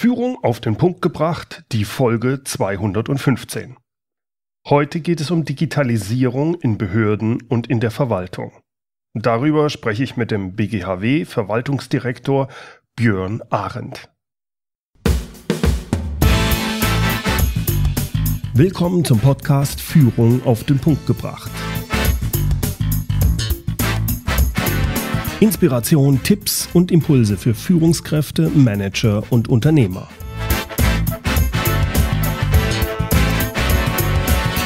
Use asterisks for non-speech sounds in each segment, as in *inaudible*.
Führung auf den Punkt gebracht, die Folge 215. Heute geht es um Digitalisierung in Behörden und in der Verwaltung. Darüber spreche ich mit dem BGHW Verwaltungsdirektor Björn Arendt. Willkommen zum Podcast Führung auf den Punkt gebracht. Inspiration, Tipps und Impulse für Führungskräfte, Manager und Unternehmer.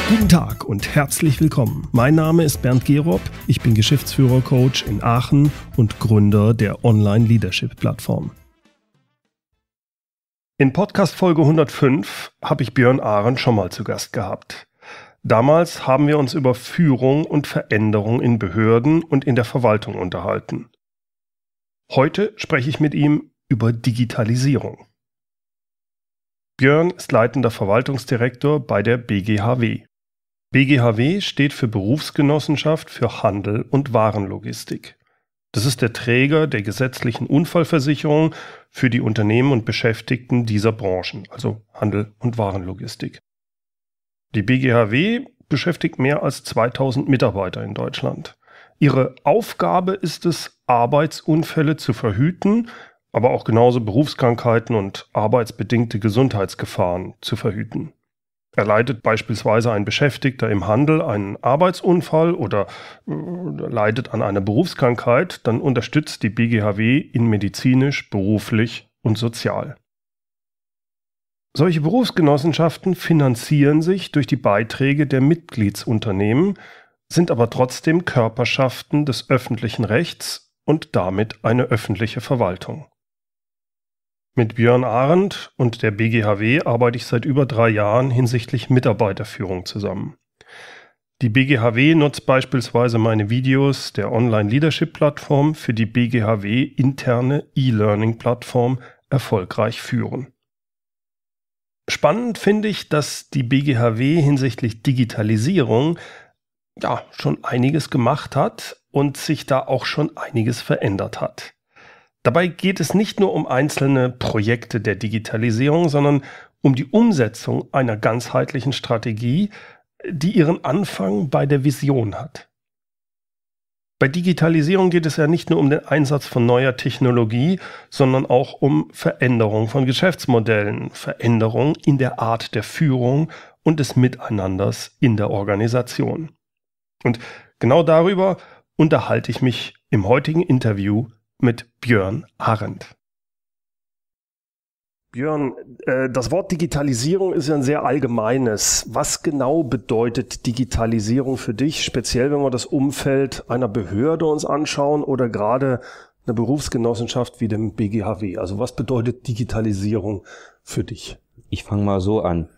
Guten Tag und herzlich willkommen. Mein Name ist Bernd Gerob, ich bin Geschäftsführer-Coach in Aachen und Gründer der Online-Leadership-Plattform. In Podcast Folge 105 habe ich Björn Ahren schon mal zu Gast gehabt. Damals haben wir uns über Führung und Veränderung in Behörden und in der Verwaltung unterhalten. Heute spreche ich mit ihm über Digitalisierung. Björn ist leitender Verwaltungsdirektor bei der BGHW. BGHW steht für Berufsgenossenschaft für Handel und Warenlogistik. Das ist der Träger der gesetzlichen Unfallversicherung für die Unternehmen und Beschäftigten dieser Branchen, also Handel und Warenlogistik. Die BGHW beschäftigt mehr als 2000 Mitarbeiter in Deutschland. Ihre Aufgabe ist es, Arbeitsunfälle zu verhüten, aber auch genauso Berufskrankheiten und arbeitsbedingte Gesundheitsgefahren zu verhüten. Erleidet beispielsweise ein Beschäftigter im Handel einen Arbeitsunfall oder äh, leidet an einer Berufskrankheit, dann unterstützt die BGHW ihn medizinisch, beruflich und sozial. Solche Berufsgenossenschaften finanzieren sich durch die Beiträge der Mitgliedsunternehmen, sind aber trotzdem Körperschaften des öffentlichen Rechts und damit eine öffentliche Verwaltung. Mit Björn Arendt und der BGHW arbeite ich seit über drei Jahren hinsichtlich Mitarbeiterführung zusammen. Die BGHW nutzt beispielsweise meine Videos der Online-Leadership-Plattform für die BGHW interne E-Learning-Plattform erfolgreich führen. Spannend finde ich, dass die BGHW hinsichtlich Digitalisierung ja schon einiges gemacht hat und sich da auch schon einiges verändert hat. Dabei geht es nicht nur um einzelne Projekte der Digitalisierung, sondern um die Umsetzung einer ganzheitlichen Strategie, die ihren Anfang bei der Vision hat. Bei Digitalisierung geht es ja nicht nur um den Einsatz von neuer Technologie, sondern auch um Veränderung von Geschäftsmodellen, Veränderung in der Art der Führung und des Miteinanders in der Organisation. Und genau darüber unterhalte ich mich im heutigen Interview mit Björn Arendt. Björn, äh, das Wort Digitalisierung ist ja ein sehr allgemeines. Was genau bedeutet Digitalisierung für dich, speziell wenn wir das Umfeld einer Behörde uns anschauen oder gerade einer Berufsgenossenschaft wie dem BGHW? Also was bedeutet Digitalisierung für dich? Ich fange mal so an.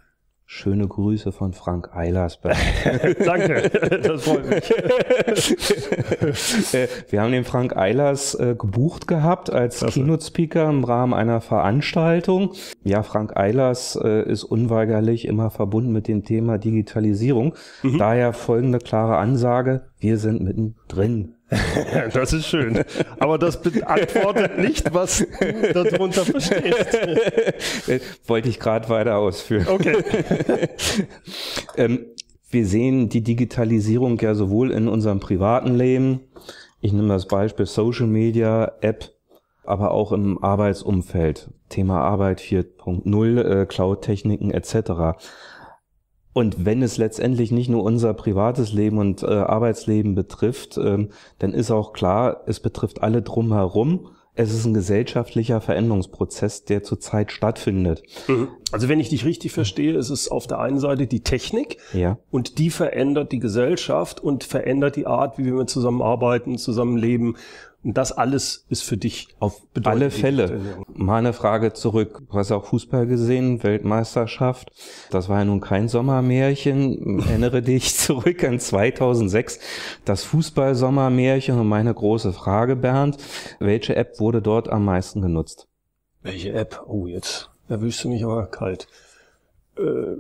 Schöne Grüße von Frank Eilersberg. *laughs* Danke, das freut mich. *laughs* Wir haben den Frank Eilers äh, gebucht gehabt als Keynote-Speaker im Rahmen einer Veranstaltung. Ja, Frank Eilers äh, ist unweigerlich immer verbunden mit dem Thema Digitalisierung. Mhm. Daher folgende klare Ansage. Wir sind mittendrin. *laughs* Das ist schön. Aber das beantwortet nicht, was du darunter verstehst. *laughs* Wollte ich gerade weiter ausführen. Okay. *laughs* Ähm, wir sehen die Digitalisierung ja sowohl in unserem privaten Leben, ich nehme das Beispiel Social Media, App, aber auch im Arbeitsumfeld, Thema Arbeit 4.0, äh, Cloud-Techniken etc. Und wenn es letztendlich nicht nur unser privates Leben und äh, Arbeitsleben betrifft, ähm, dann ist auch klar, es betrifft alle drumherum. Es ist ein gesellschaftlicher Veränderungsprozess, der zurzeit stattfindet. Mhm. Also wenn ich dich richtig verstehe, ist es auf der einen Seite die Technik ja. und die verändert die Gesellschaft und verändert die Art, wie wir zusammenarbeiten, zusammenleben und das alles ist für dich auf Bedeutung alle Fälle. Mal eine Frage zurück. Du hast auch Fußball gesehen, Weltmeisterschaft. Das war ja nun kein Sommermärchen. Erinnere *laughs* dich zurück an 2006, das Fußball-Sommermärchen. Und meine große Frage, Bernd, welche App wurde dort am meisten genutzt? Welche App? Oh, jetzt erwischst du mich aber kalt. Äh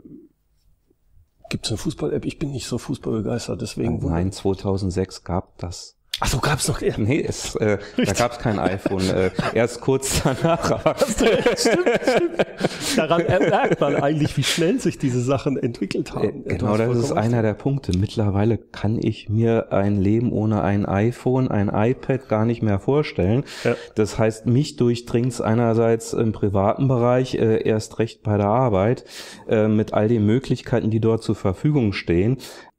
Gibt es eine Fußball-App? Ich bin nicht so fußballbegeistert, deswegen. Nein, 2006 gab das Ach so, gab's noch? Nee, es, äh, da gab's kein iPhone. Äh, erst kurz danach. Aber stimmt, stimmt. Daran merkt man eigentlich, wie schnell sich diese Sachen entwickelt haben. Äh, genau, das ist einer der Punkte. Mittlerweile kann ich mir ein Leben ohne ein iPhone, ein iPad gar nicht mehr vorstellen. Ja. Das heißt, mich durchdringt's einerseits im privaten Bereich, äh, erst recht bei der Arbeit, äh, mit all den Möglichkeiten, die dort zur Verfügung stehen.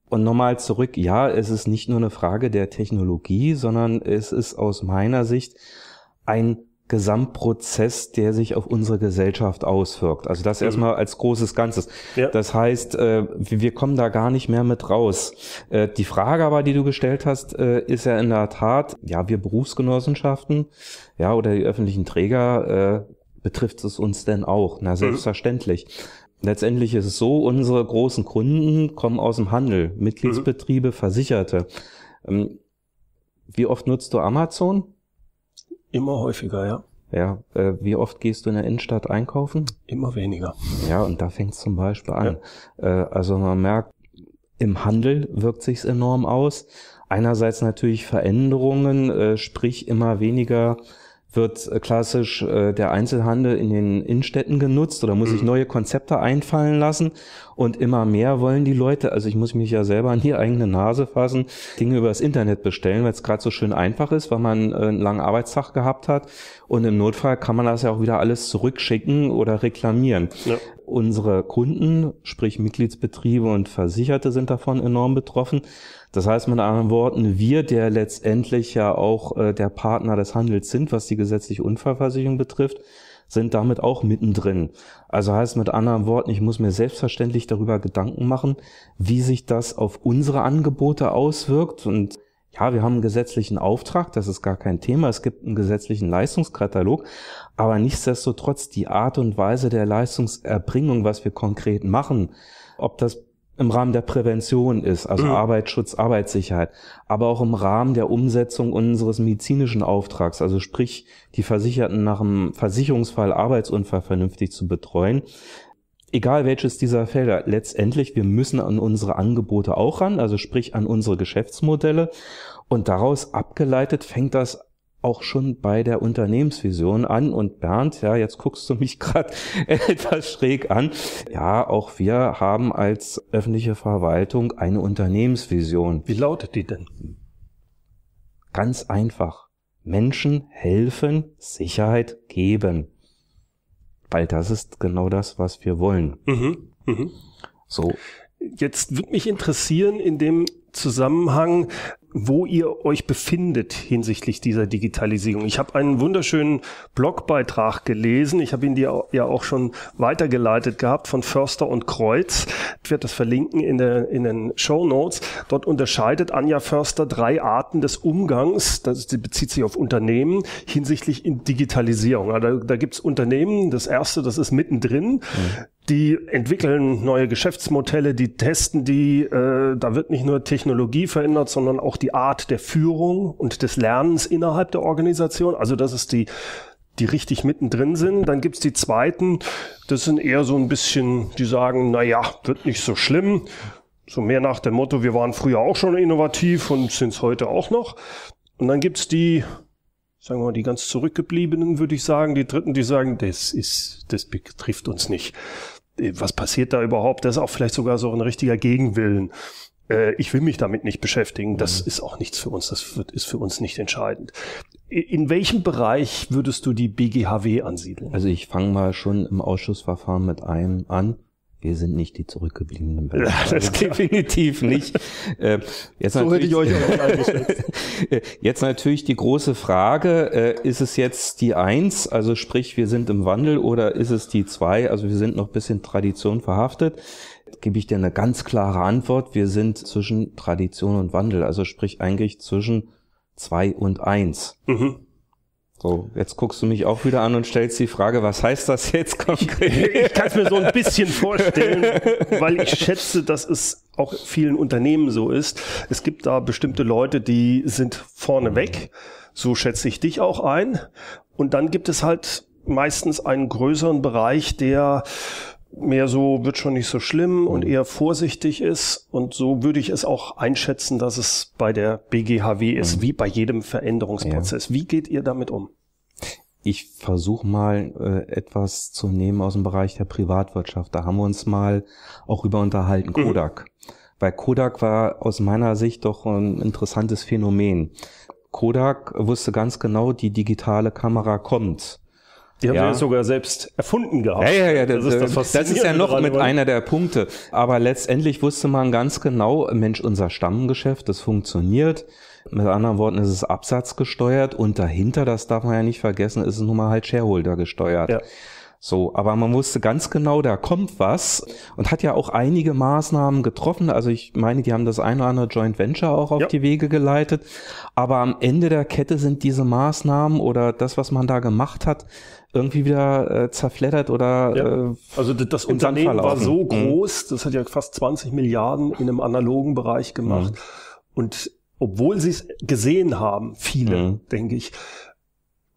Und nochmal zurück, ja, es ist nicht nur eine Frage der Technologie, sondern es ist aus meiner Sicht ein Gesamtprozess, der sich auf unsere Gesellschaft auswirkt. Also das mhm. erstmal als großes Ganzes. Ja. Das heißt, äh, wir kommen da gar nicht mehr mit raus. Äh, die Frage aber, die du gestellt hast, äh, ist ja in der Tat, ja, wir Berufsgenossenschaften, ja, oder die öffentlichen Träger, betrifft es uns denn auch? Na, mhm. selbstverständlich letztendlich ist es so, unsere großen Kunden kommen aus dem Handel, Mitgliedsbetriebe, Versicherte. Ähm, wie oft nutzt du Amazon? Immer häufiger, ja. Ja, äh, wie oft gehst du in der Innenstadt einkaufen? Immer weniger. Ja, und da fängt es zum Beispiel an. Ja. Äh, also man merkt, im Handel wirkt sich's enorm aus. Einerseits natürlich Veränderungen, äh, sprich immer weniger wird äh, klassisch äh, der Einzelhandel in den Innenstädten genutzt oder muss ich mhm. neue Konzepte einfallen lassen? Und immer mehr wollen die Leute, also ich muss mich ja selber an die eigene Nase fassen, Dinge über das Internet bestellen, weil es gerade so schön einfach ist, weil man äh, einen langen Arbeitstag gehabt hat und im Notfall kann man das ja auch wieder alles zurückschicken oder reklamieren. Ja. Unsere Kunden, sprich Mitgliedsbetriebe und Versicherte sind davon enorm betroffen. Das heißt mit anderen Worten, wir, der letztendlich ja auch äh, der Partner des Handels sind, was die gesetzliche Unfallversicherung betrifft, sind damit auch mittendrin. Also heißt mit anderen Worten, ich muss mir selbstverständlich darüber Gedanken machen, wie sich das auf unsere Angebote auswirkt und ja, wir haben einen gesetzlichen Auftrag, das ist gar kein Thema. Es gibt einen gesetzlichen Leistungskatalog, aber nichtsdestotrotz die Art und Weise der Leistungserbringung, was wir konkret machen, ob das im Rahmen der Prävention ist, also mhm. Arbeitsschutz, Arbeitssicherheit, aber auch im Rahmen der Umsetzung unseres medizinischen Auftrags, also sprich die Versicherten nach einem Versicherungsfall Arbeitsunfall vernünftig zu betreuen, egal welches dieser Felder, letztendlich, wir müssen an unsere Angebote auch ran, also sprich an unsere Geschäftsmodelle. Und daraus abgeleitet fängt das auch schon bei der Unternehmensvision an. Und Bernd, ja, jetzt guckst du mich gerade *laughs* etwas schräg an. Ja, auch wir haben als öffentliche Verwaltung eine Unternehmensvision. Wie lautet die denn? Ganz einfach. Menschen helfen, Sicherheit geben. Weil das ist genau das, was wir wollen. Mhm. Mhm. So. Jetzt würde mich interessieren, in dem Zusammenhang, wo ihr euch befindet hinsichtlich dieser Digitalisierung. Ich habe einen wunderschönen Blogbeitrag gelesen. Ich habe ihn dir ja auch schon weitergeleitet gehabt von Förster und Kreuz. Ich werde das verlinken in, der, in den Show Notes. Dort unterscheidet Anja Förster drei Arten des Umgangs. Das sie bezieht sich auf Unternehmen hinsichtlich in Digitalisierung. Da, da gibt es Unternehmen. Das erste, das ist mittendrin. Mhm die entwickeln neue Geschäftsmodelle, die testen die. Äh, da wird nicht nur Technologie verändert, sondern auch die Art der Führung und des Lernens innerhalb der Organisation. Also das ist die die richtig mittendrin sind. Dann gibt's die zweiten, das sind eher so ein bisschen, die sagen, na ja, wird nicht so schlimm. So mehr nach dem Motto, wir waren früher auch schon innovativ und sind's heute auch noch. Und dann gibt's die, sagen wir mal, die ganz zurückgebliebenen, würde ich sagen, die dritten, die sagen, das ist, das betrifft uns nicht was passiert da überhaupt? Das ist auch vielleicht sogar so ein richtiger Gegenwillen. Äh, ich will mich damit nicht beschäftigen. Das mhm. ist auch nichts für uns. Das wird, ist für uns nicht entscheidend. In welchem Bereich würdest du die BGHW ansiedeln? Also ich fange mal schon im Ausschussverfahren mit einem an. Wir sind nicht die zurückgebliebenen Berliner. *laughs* Ja, das also, definitiv nicht. *laughs* Äh, jetzt so hätte ich euch auch *laughs* äh, Jetzt natürlich die große Frage, äh, ist es jetzt die Eins, also sprich, wir sind im Wandel, oder ist es die Zwei, also wir sind noch ein bisschen Tradition verhaftet? Gebe ich dir eine ganz klare Antwort. Wir sind zwischen Tradition und Wandel, also sprich eigentlich zwischen zwei und eins. Mhm. So, jetzt guckst du mich auch wieder an und stellst die Frage, was heißt das jetzt konkret? Ich, ich kann es mir so ein bisschen vorstellen, *laughs* weil ich schätze, dass es auch vielen Unternehmen so ist. Es gibt da bestimmte Leute, die sind vorne weg. So schätze ich dich auch ein. Und dann gibt es halt meistens einen größeren Bereich, der mehr so, wird schon nicht so schlimm und mhm. eher vorsichtig ist. Und so würde ich es auch einschätzen, dass es bei der BGHW ist, mhm. wie bei jedem Veränderungsprozess. Ja. Wie geht ihr damit um? Ich versuche mal äh, etwas zu nehmen aus dem Bereich der Privatwirtschaft. Da haben wir uns mal auch über unterhalten. Mhm. Kodak. Weil Kodak war aus meiner Sicht doch ein interessantes Phänomen. Kodak wusste ganz genau, die digitale Kamera kommt. Die haben ja. sie ja sogar selbst erfunden gehabt. Ja, ja, ja. Das, das ist, äh, das das ist ja noch mit einer der Punkte. Aber letztendlich wusste man ganz genau, Mensch, unser Stammgeschäft, das funktioniert. Mit anderen Worten ist es absatzgesteuert und dahinter, das darf man ja nicht vergessen, ist es nun mal halt Shareholder gesteuert. Ja. So, aber man wusste ganz genau, da kommt was und hat ja auch einige Maßnahmen getroffen. Also ich meine, die haben das eine oder andere Joint Venture auch auf ja. die Wege geleitet. Aber am Ende der Kette sind diese Maßnahmen oder das, was man da gemacht hat, irgendwie wieder äh, zerflattert oder ja. äh, also das Unternehmen war so mhm. groß, mhm. das hat ja fast 20 Milliarden in einem analogen Bereich gemacht mhm. und obwohl sie es gesehen haben, viele, mhm. denke ich,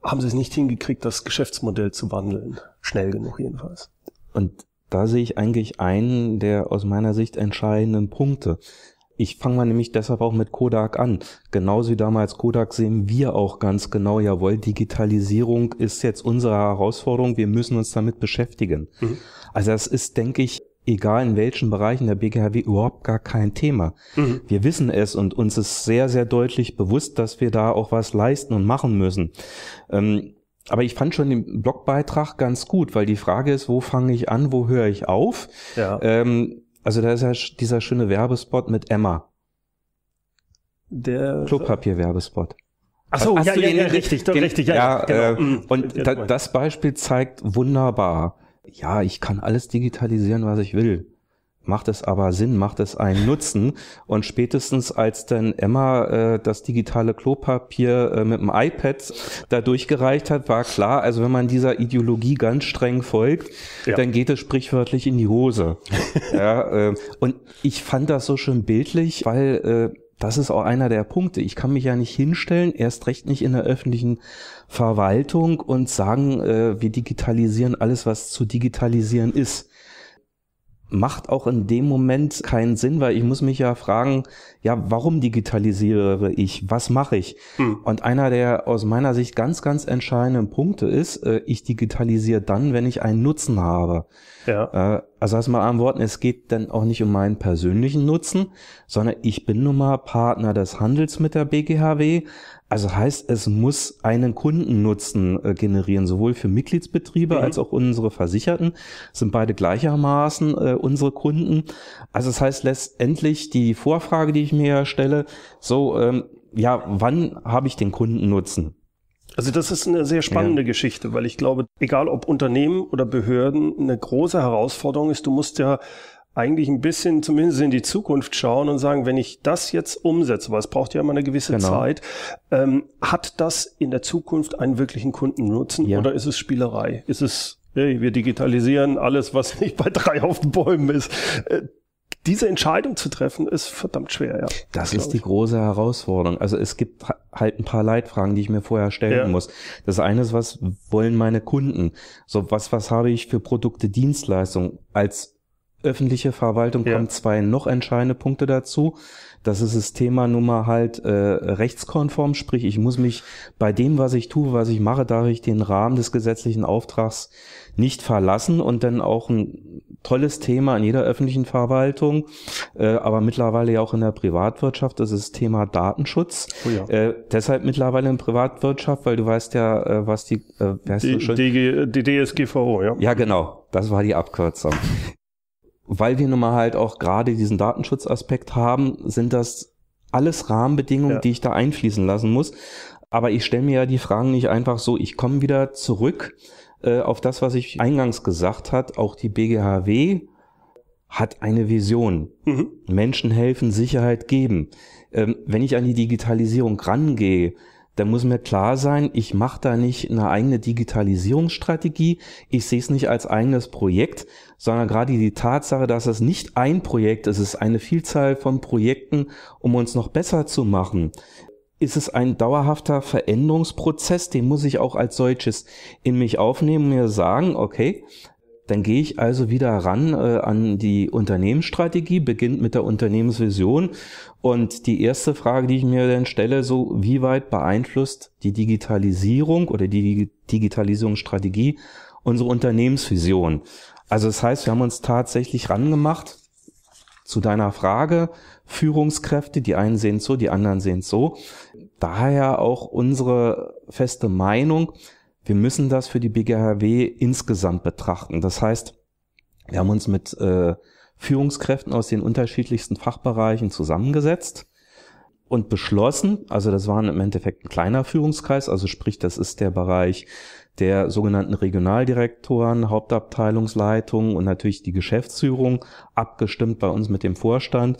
haben sie es nicht hingekriegt, das Geschäftsmodell zu wandeln. Schnell genug jedenfalls. Und da sehe ich eigentlich einen der aus meiner Sicht entscheidenden Punkte. Ich fange mal nämlich deshalb auch mit Kodak an. Genauso wie damals Kodak sehen wir auch ganz genau, jawohl, Digitalisierung ist jetzt unsere Herausforderung, wir müssen uns damit beschäftigen. Mhm. Also das ist, denke ich, egal in welchen Bereichen der BGHW, überhaupt gar kein Thema. Mhm. Wir wissen es und uns ist sehr, sehr deutlich bewusst, dass wir da auch was leisten und machen müssen. Ähm, aber ich fand schon den Blogbeitrag ganz gut, weil die Frage ist, wo fange ich an, wo höre ich auf? Ja. Ähm, also da ist ja dieser schöne Werbespot mit Emma. Der Klopapier-Werbespot. Ach so, Hast ja, ja, ja, richtig, doch, richtig, ja, ja, ja genau. äh, mhm. Und da, das Beispiel zeigt wunderbar, ja, ich kann alles digitalisieren, was ich will. Macht es aber Sinn, macht es einen Nutzen. Und spätestens als dann Emma äh, das digitale Klopapier äh, mit dem iPad da durchgereicht hat, war klar, also wenn man dieser Ideologie ganz streng folgt, ja. dann geht es sprichwörtlich in die Hose. *laughs* ja, äh, und ich fand das so schön bildlich, weil äh, das ist auch einer der Punkte. Ich kann mich ja nicht hinstellen, erst recht nicht in der öffentlichen Verwaltung und sagen, äh, wir digitalisieren alles, was zu digitalisieren ist. Macht auch in dem Moment keinen Sinn, weil ich muss mich ja fragen, ja, warum digitalisiere ich? Was mache ich? Hm. Und einer der aus meiner Sicht ganz, ganz entscheidenden Punkte ist, äh, ich digitalisiere dann, wenn ich einen Nutzen habe. Ja. Äh, also erstmal an Worten, es geht dann auch nicht um meinen persönlichen Nutzen, sondern ich bin nun mal Partner des Handels mit der BGHW. Also heißt, es muss einen Kundennutzen äh, generieren, sowohl für Mitgliedsbetriebe mhm. als auch unsere Versicherten sind beide gleichermaßen äh, unsere Kunden. Also das heißt letztendlich die Vorfrage, die ich mir stelle, so ähm, ja, wann habe ich den Kundennutzen? Also das ist eine sehr spannende ja. Geschichte, weil ich glaube, egal ob Unternehmen oder Behörden, eine große Herausforderung ist, du musst ja eigentlich ein bisschen zumindest in die Zukunft schauen und sagen, wenn ich das jetzt umsetze, weil es braucht ja immer eine gewisse genau. Zeit, ähm, hat das in der Zukunft einen wirklichen Kundennutzen ja. oder ist es Spielerei? Ist es, hey, wir digitalisieren alles, was *laughs* nicht bei drei auf den Bäumen ist? Äh, diese Entscheidung zu treffen, ist verdammt schwer, ja. Das ist die große Herausforderung. Also es gibt halt ein paar Leitfragen, die ich mir vorher stellen ja. muss. Das eine ist, was wollen meine Kunden? So, was, was habe ich für Produkte, Dienstleistungen als öffentliche Verwaltung ja. kommen zwei noch entscheidende Punkte dazu. Das ist das Thema Nummer halt äh, rechtskonform, sprich ich muss mich bei dem, was ich tue, was ich mache, darf ich den Rahmen des gesetzlichen Auftrags nicht verlassen und dann auch ein tolles Thema in jeder öffentlichen Verwaltung, äh, aber mittlerweile ja auch in der Privatwirtschaft, das ist das Thema Datenschutz. Oh ja. äh, deshalb mittlerweile in Privatwirtschaft, weil du weißt ja, äh, was die, äh, wer heißt D, du schon? Die, die DSGVO, ja. Ja, genau, das war die Abkürzung weil wir nun mal halt auch gerade diesen Datenschutzaspekt haben, sind das alles Rahmenbedingungen, ja. die ich da einfließen lassen muss. Aber ich stelle mir ja die Fragen nicht einfach so, ich komme wieder zurück äh, auf das, was ich eingangs gesagt hat. Auch die BGHW hat eine Vision. Mhm. Menschen helfen, Sicherheit geben. Ähm, wenn ich an die Digitalisierung rangehe, da muss mir klar sein, ich mache da nicht eine eigene Digitalisierungsstrategie, ich sehe es nicht als eigenes Projekt, sondern gerade die Tatsache, dass es nicht ein Projekt ist, es ist eine Vielzahl von Projekten, um uns noch besser zu machen, ist es ein dauerhafter Veränderungsprozess, den muss ich auch als solches in mich aufnehmen und mir sagen, okay, dann gehe ich also wieder ran äh, an die Unternehmensstrategie, beginnt mit der Unternehmensvision. Und die erste Frage, die ich mir dann stelle, so wie weit beeinflusst die Digitalisierung oder die Digitalisierungsstrategie unsere Unternehmensvision? Also das heißt, wir haben uns tatsächlich rangemacht zu deiner Frage, Führungskräfte, die einen sehen es so, die anderen sehen es so. Daher auch unsere feste Meinung, wir müssen das für die BGHW insgesamt betrachten. Das heißt, wir haben uns mit äh, Führungskräften aus den unterschiedlichsten Fachbereichen zusammengesetzt und beschlossen, also das waren im Endeffekt ein kleiner Führungskreis, also sprich, das ist der Bereich der sogenannten Regionaldirektoren, Hauptabteilungsleitungen und natürlich die Geschäftsführung, abgestimmt bei uns mit dem Vorstand,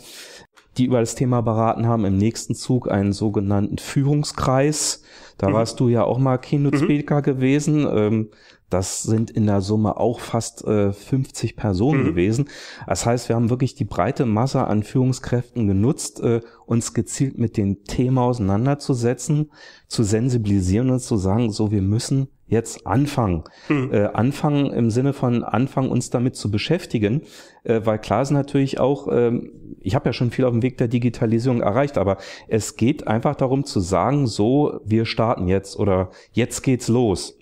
die über das Thema beraten haben, im nächsten Zug einen sogenannten Führungskreis. Da mhm. warst du ja auch mal Keynote-Speaker mhm. gewesen. Ähm, das sind in der Summe auch fast äh, 50 Personen mhm. gewesen. Das heißt, wir haben wirklich die breite Masse an Führungskräften genutzt, äh, uns gezielt mit dem Thema auseinanderzusetzen, zu sensibilisieren und zu sagen, so, wir müssen jetzt anfangen. Mhm. Äh, anfangen im Sinne von anfangen, uns damit zu beschäftigen, äh, weil klar ist natürlich auch, ähm, ich habe ja schon viel auf dem Weg der Digitalisierung erreicht, aber es geht einfach darum zu sagen, so, wir starten jetzt oder jetzt geht's los.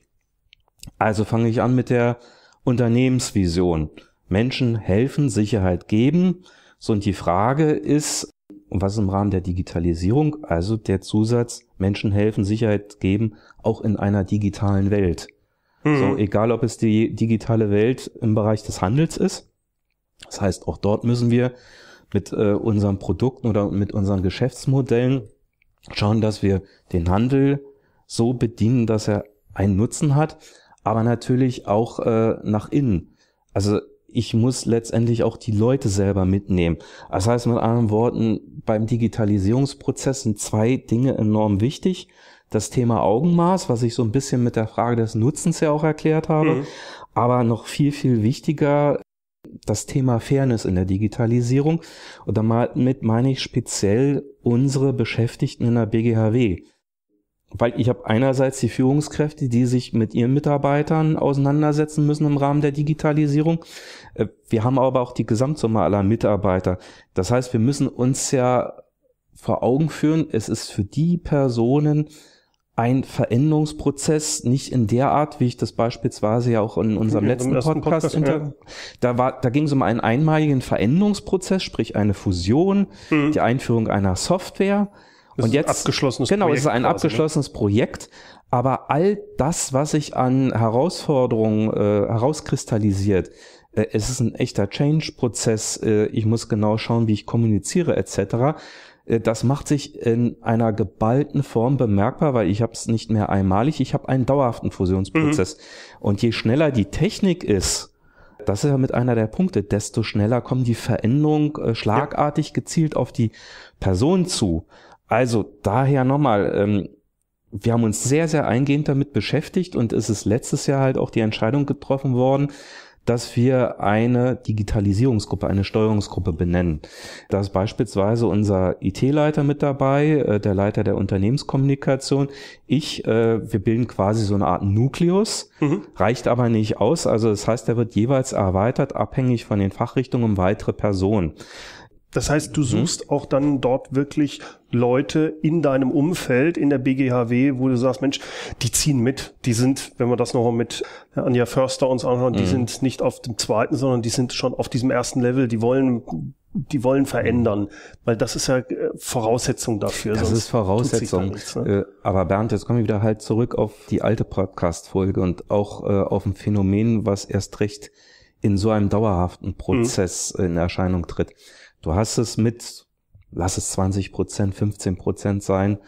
Also fange ich an mit der Unternehmensvision. Menschen helfen, Sicherheit geben. So und die Frage ist, was im Rahmen der Digitalisierung, also der Zusatz Menschen helfen, Sicherheit geben, auch in einer digitalen Welt. Mhm. So, egal ob es die digitale Welt im Bereich des Handels ist. Das heißt, auch dort müssen wir mit äh, unseren Produkten oder mit unseren Geschäftsmodellen schauen, dass wir den Handel so bedienen, dass er einen Nutzen hat aber natürlich auch äh, nach innen. Also ich muss letztendlich auch die Leute selber mitnehmen. Das heißt mit anderen Worten, beim Digitalisierungsprozess sind zwei Dinge enorm wichtig. Das Thema Augenmaß, was ich so ein bisschen mit der Frage des Nutzens ja auch erklärt habe, mhm. aber noch viel, viel wichtiger das Thema Fairness in der Digitalisierung. Und damit meine ich speziell unsere Beschäftigten in der BGHW weil ich habe einerseits die Führungskräfte, die sich mit ihren Mitarbeitern auseinandersetzen müssen im Rahmen der Digitalisierung. Äh, wir haben aber auch die Gesamtsumme aller Mitarbeiter. Das heißt, wir müssen uns ja vor Augen führen, es ist für die Personen ein Veränderungsprozess, nicht in der Art, wie ich das beispielsweise ja auch in unserem ja, letzten Podcast, Podcast ja. da war, da ging es um einen einmaligen Veränderungsprozess, sprich eine Fusion, mhm. die Einführung einer Software es und jetzt, ist ein abgeschlossenes genau, Projekt. Genau, es ist ein quasi, ne? abgeschlossenes ne? Projekt, aber all das, was sich an Herausforderungen äh, herauskristallisiert, äh, es ist ein echter Change-Prozess, äh, ich muss genau schauen, wie ich kommuniziere etc., äh, das macht sich in einer geballten Form bemerkbar, weil ich habe es nicht mehr einmalig, ich habe einen dauerhaften Fusionsprozess. Mhm. Und je schneller die Technik ist, das ist ja mit einer der Punkte, desto schneller kommen die Veränderungen äh, schlagartig ja. gezielt auf die Person zu. Also daher nochmal, ähm, wir haben uns sehr, sehr eingehend damit beschäftigt und es ist letztes Jahr halt auch die Entscheidung getroffen worden, dass wir eine Digitalisierungsgruppe, eine Steuerungsgruppe benennen. Da ist beispielsweise unser IT-Leiter mit dabei, äh, der Leiter der Unternehmenskommunikation, ich, äh, wir bilden quasi so eine Art Nukleus, mhm. reicht aber nicht aus. Also das heißt, er wird jeweils erweitert, abhängig von den Fachrichtungen um weitere Personen. Das heißt, du mhm. suchst mhm. auch dann dort wirklich Leute in deinem Umfeld, in der BGHW, wo du sagst, Mensch, die ziehen mit. Die sind, wenn wir das nochmal mit Anja Förster uns anschauen, mhm. die sind nicht auf dem zweiten, sondern die sind schon auf diesem ersten Level. Die wollen die wollen verändern, weil das ist ja äh, Voraussetzung dafür. Das ist Voraussetzung. nichts, ne? Äh, aber Bernd, jetzt kommen wir wieder halt zurück auf die alte Podcast-Folge und auch äh, auf ein Phänomen, was erst recht in so einem dauerhaften mhm. Prozess mhm. in Erscheinung tritt. Du hast es mit, lass es 20 Prozent, 15 Prozent sein,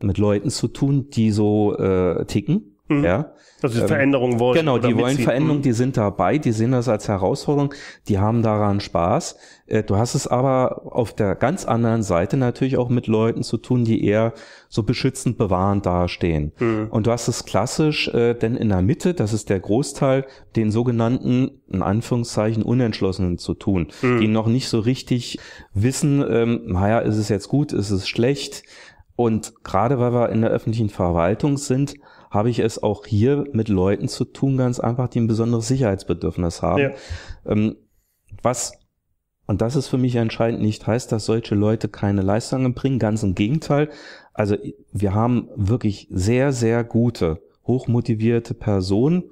mit Leuten zu tun, die so äh, ticken Mhm. Ja? Dass sie ähm, Veränderungen wollen. Genau, die wollen Veränderung, mhm. die sind dabei, die sehen das als Herausforderung, die haben daran Spaß. Äh, du hast es aber auf der ganz anderen Seite natürlich auch mit Leuten zu tun, die eher so beschützend bewahrend dastehen. Mhm. Und du hast es klassisch, äh, denn in der Mitte, das ist der Großteil, den sogenannten, in Anführungszeichen, Unentschlossenen zu tun, mhm. die noch nicht so richtig wissen, ähm, naja, ist es jetzt gut, ist es schlecht. Und gerade weil wir in der öffentlichen Verwaltung sind, habe ich es auch hier mit Leuten zu tun, ganz einfach, die ein besonderes Sicherheitsbedürfnis haben. Ja. Ähm, was und das ist für mich entscheidend nicht heißt, dass solche Leute keine Leistungen bringen. Ganz im Gegenteil. Also wir haben wirklich sehr, sehr gute, hochmotivierte Personen.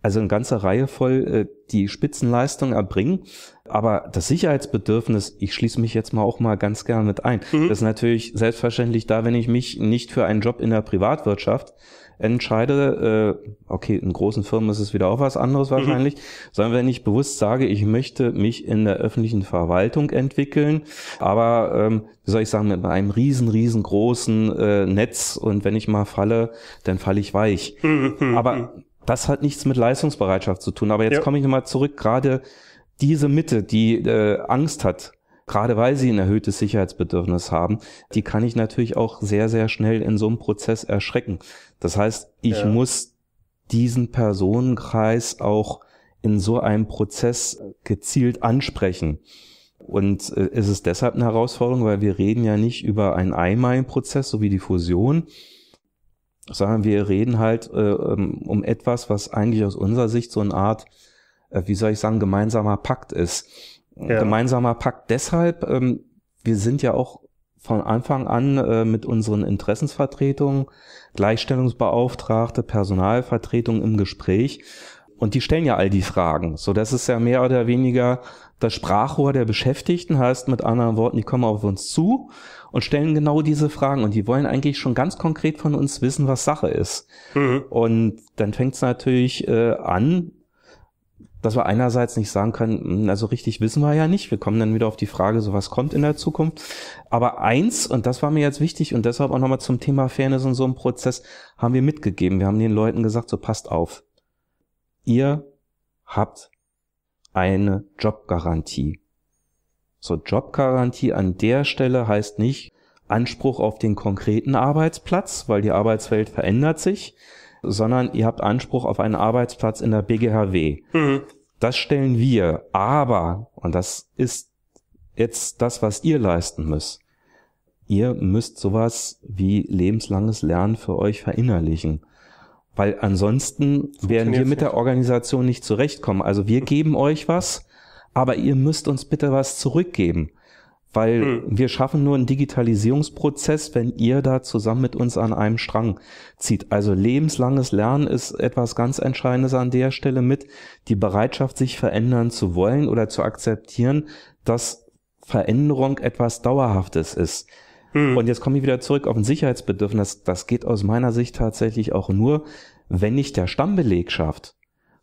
Also eine ganze Reihe voll, äh, die Spitzenleistungen erbringen. Aber das Sicherheitsbedürfnis, ich schließe mich jetzt mal auch mal ganz gern mit ein. Mhm. Das ist natürlich selbstverständlich da, wenn ich mich nicht für einen Job in der Privatwirtschaft entscheide, äh, okay, in großen Firmen ist es wieder auch was anderes mhm. wahrscheinlich, mhm. sondern wenn ich bewusst sage, ich möchte mich in der öffentlichen Verwaltung entwickeln, aber ähm, wie soll ich sagen, mit einem riesen, riesengroßen äh, Netz und wenn ich mal falle, dann falle ich weich. Mhm. Aber das hat nichts mit Leistungsbereitschaft zu tun. Aber jetzt ja. komme ich nochmal zurück, gerade diese Mitte, die äh, Angst hat, gerade weil sie ein erhöhtes Sicherheitsbedürfnis haben, die kann ich natürlich auch sehr, sehr schnell in so einem Prozess erschrecken. Das heißt, ich ja. muss diesen Personenkreis auch in so einem Prozess gezielt ansprechen. Und äh, es ist deshalb eine Herausforderung, weil wir reden ja nicht über einen Einmalen-Prozess, so wie die Fusion, sondern wir reden halt äh, ähm, um etwas, was eigentlich aus unserer Sicht so eine Art, äh, wie soll ich sagen, gemeinsamer Pakt ist ja. gemeinsamer Pakt deshalb, ähm, wir sind ja auch von Anfang an äh, mit unseren Interessensvertretungen, Gleichstellungsbeauftragte, Personalvertretungen im Gespräch. Und die stellen ja all die Fragen. So, das ist ja mehr oder weniger das Sprachrohr der Beschäftigten, heißt mit anderen Worten, die kommen auf uns zu und stellen genau diese Fragen. Und die wollen eigentlich schon ganz konkret von uns wissen, was Sache ist. Mhm. Und dann fängt es natürlich äh, an, dass wir einerseits nicht sagen können, hm, also richtig wissen wir ja nicht. Wir kommen dann wieder auf die Frage, so was kommt in der Zukunft. Aber eins, und das war mir jetzt wichtig und deshalb auch nochmal zum Thema Fairness und so ein Prozess, haben wir mitgegeben. Wir haben den Leuten gesagt, so passt auf. Ihr habt eine Jobgarantie. So Jobgarantie an der Stelle heißt nicht Anspruch auf den konkreten Arbeitsplatz, weil die Arbeitswelt verändert sich, sondern ihr habt Anspruch auf einen Arbeitsplatz in der BGHW. Mhm. Das stellen wir, aber, und das ist jetzt das, was ihr leisten müsst, ihr müsst sowas wie lebenslanges Lernen für euch verinnerlichen. Weil ansonsten werden wir mit der Organisation nicht zurechtkommen. Also wir geben euch was, aber ihr müsst uns bitte was zurückgeben. Weil hm. wir schaffen nur einen Digitalisierungsprozess, wenn ihr da zusammen mit uns an einem Strang zieht. Also lebenslanges Lernen ist etwas ganz Entscheidendes an der Stelle mit, die Bereitschaft, sich verändern zu wollen oder zu akzeptieren, dass Veränderung etwas Dauerhaftes ist. Hm. Und jetzt komme ich wieder zurück auf ein Sicherheitsbedürfnis. Das geht aus meiner Sicht tatsächlich auch nur, wenn nicht der Stammbeleg schafft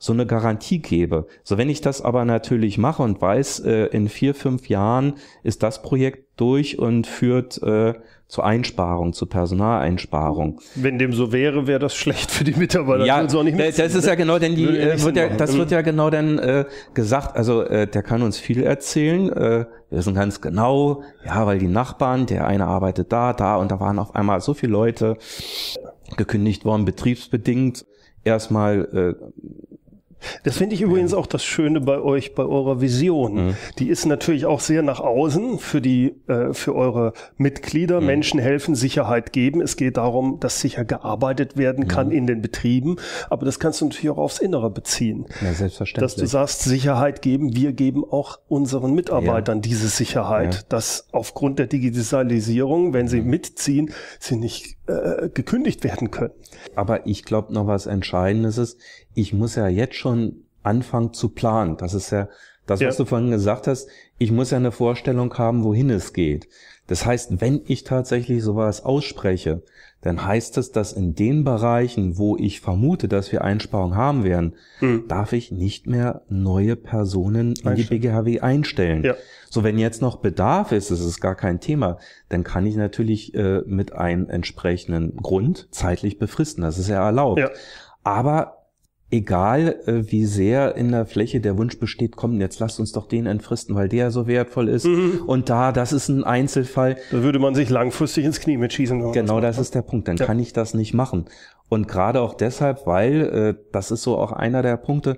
so eine Garantie gebe. So, wenn ich das aber natürlich mache und weiß, äh, in vier, fünf Jahren ist das Projekt durch und führt äh, zu Einsparung, zu Personaleinsparung. Wenn dem so wäre, wäre das schlecht für die Mitarbeiter. Ja, das, das ist ja genau, denn die, äh, wird ja, das wird mhm. ja genau dann äh, gesagt, also äh, der kann uns viel erzählen, äh, wir wissen ganz genau, ja, weil die Nachbarn, der eine arbeitet da, da und da waren auf einmal so viele Leute gekündigt worden, betriebsbedingt erstmal äh, das finde ich übrigens auch das Schöne bei euch, bei eurer Vision. Mhm. Die ist natürlich auch sehr nach außen für die, äh, für eure Mitglieder. Mhm. Menschen helfen, Sicherheit geben. Es geht darum, dass sicher gearbeitet werden mhm. kann mhm. in den Betrieben. Aber das kannst du natürlich auch aufs Innere beziehen. Ja, selbstverständlich. Dass du sagst, Sicherheit geben. Wir geben auch unseren Mitarbeitern ja. diese Sicherheit, ja. dass aufgrund der Digitalisierung, wenn sie mhm. mitziehen, sie nicht äh, gekündigt werden können. Aber ich glaube noch was Entscheidendes ist, ich muss ja jetzt schon anfangen zu planen. Das ist ja das, ja. was du vorhin gesagt hast. Ich muss ja eine Vorstellung haben, wohin es geht. Das heißt, wenn ich tatsächlich sowas ausspreche, dann heißt es, dass in den Bereichen, wo ich vermute, dass wir Einsparungen haben werden, mhm. darf ich nicht mehr neue Personen in die BGHW einstellen. Ja. So, wenn jetzt noch Bedarf ist, das ist gar kein Thema, dann kann ich natürlich äh, mit einem entsprechenden Grund zeitlich befristen. Das ist ja erlaubt. Ja. Aber egal äh, wie sehr in der Fläche der Wunsch besteht, komm, jetzt lasst uns doch den entfristen, weil der so wertvoll ist. Mhm. Und da, das ist ein Einzelfall. Da würde man sich langfristig ins Knie mitschießen. Genau, das, das ist der Punkt. Dann ja. kann ich das nicht machen. Und gerade auch deshalb, weil äh, das ist so auch einer der Punkte.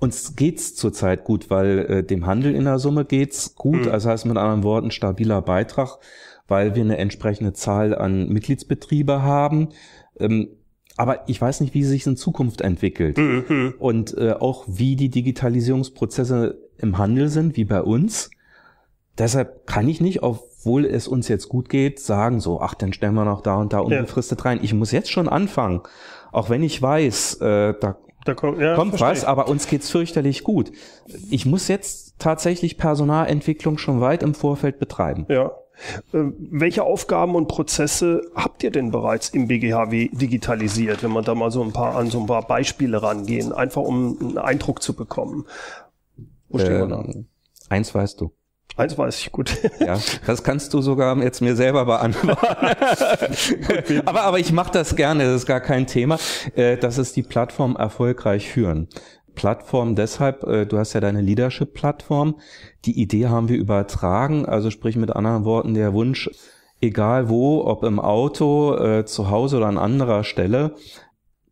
Uns geht's zurzeit gut, weil äh, dem Handel in der Summe geht's gut. Mhm. Also heißt mit anderen Worten stabiler Beitrag, weil wir eine entsprechende Zahl an Mitgliedsbetriebe haben. Ähm, aber ich weiß nicht, wie sie sich in Zukunft entwickelt. Mhm. Und äh, auch wie die Digitalisierungsprozesse im Handel sind, wie bei uns. Deshalb kann ich nicht, obwohl es uns jetzt gut geht, sagen so, ach, dann stellen wir noch da und da unbefristet ja. rein. Ich muss jetzt schon anfangen. Auch wenn ich weiß, äh, da da kommt, ja, kommt was, aber uns geht's fürchterlich gut. Ich muss jetzt tatsächlich Personalentwicklung schon weit im Vorfeld betreiben. Ja, äh, welche Aufgaben und Prozesse habt ihr denn bereits im BGHW digitalisiert, wenn man da mal so ein paar an so ein paar Beispiele rangehen, einfach um einen Eindruck zu bekommen? Wo stehen ähm, wir da? Eins weißt du. Eins weiß ich gut. *laughs* Ja, das kannst du sogar jetzt mir selber beantworten. aber, aber ich mache das gerne, das ist gar kein Thema. Äh, das ist die Plattform erfolgreich führen. Plattform deshalb, äh, du hast ja deine Leadership-Plattform. Die Idee haben wir übertragen, also sprich mit anderen Worten der Wunsch, egal wo, ob im Auto, äh, zu Hause oder an anderer Stelle,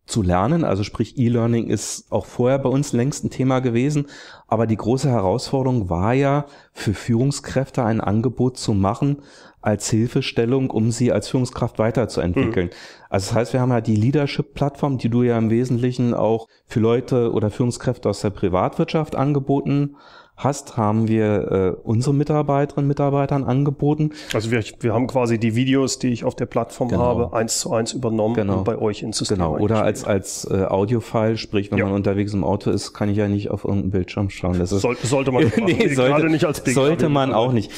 zu lernen. Also sprich, E-Learning ist auch vorher bei uns längst ein Thema gewesen. Aber die große Herausforderung war ja, für Führungskräfte ein Angebot zu machen, als Hilfestellung, um sie als Führungskraft weiterzuentwickeln. Mhm. Also das heißt, wir haben ja halt die Leadership-Plattform, die du ja im Wesentlichen auch für Leute oder Führungskräfte aus der Privatwirtschaft angeboten hast, haben wir äh, unsere Mitarbeiterinnen und Mitarbeitern angeboten. Also wir, wir haben quasi die Videos, die ich auf der Plattform genau. habe, eins zu eins übernommen genau. und bei euch ins System Genau, oder als, als äh, Audio-File, sprich, wenn ja. man unterwegs im Auto ist, kann ich ja nicht auf irgendeinen Bildschirm schauen. Das ist, sollte, sollte man *laughs* nee, sollte, gerade nicht als Big Sollte man auch nicht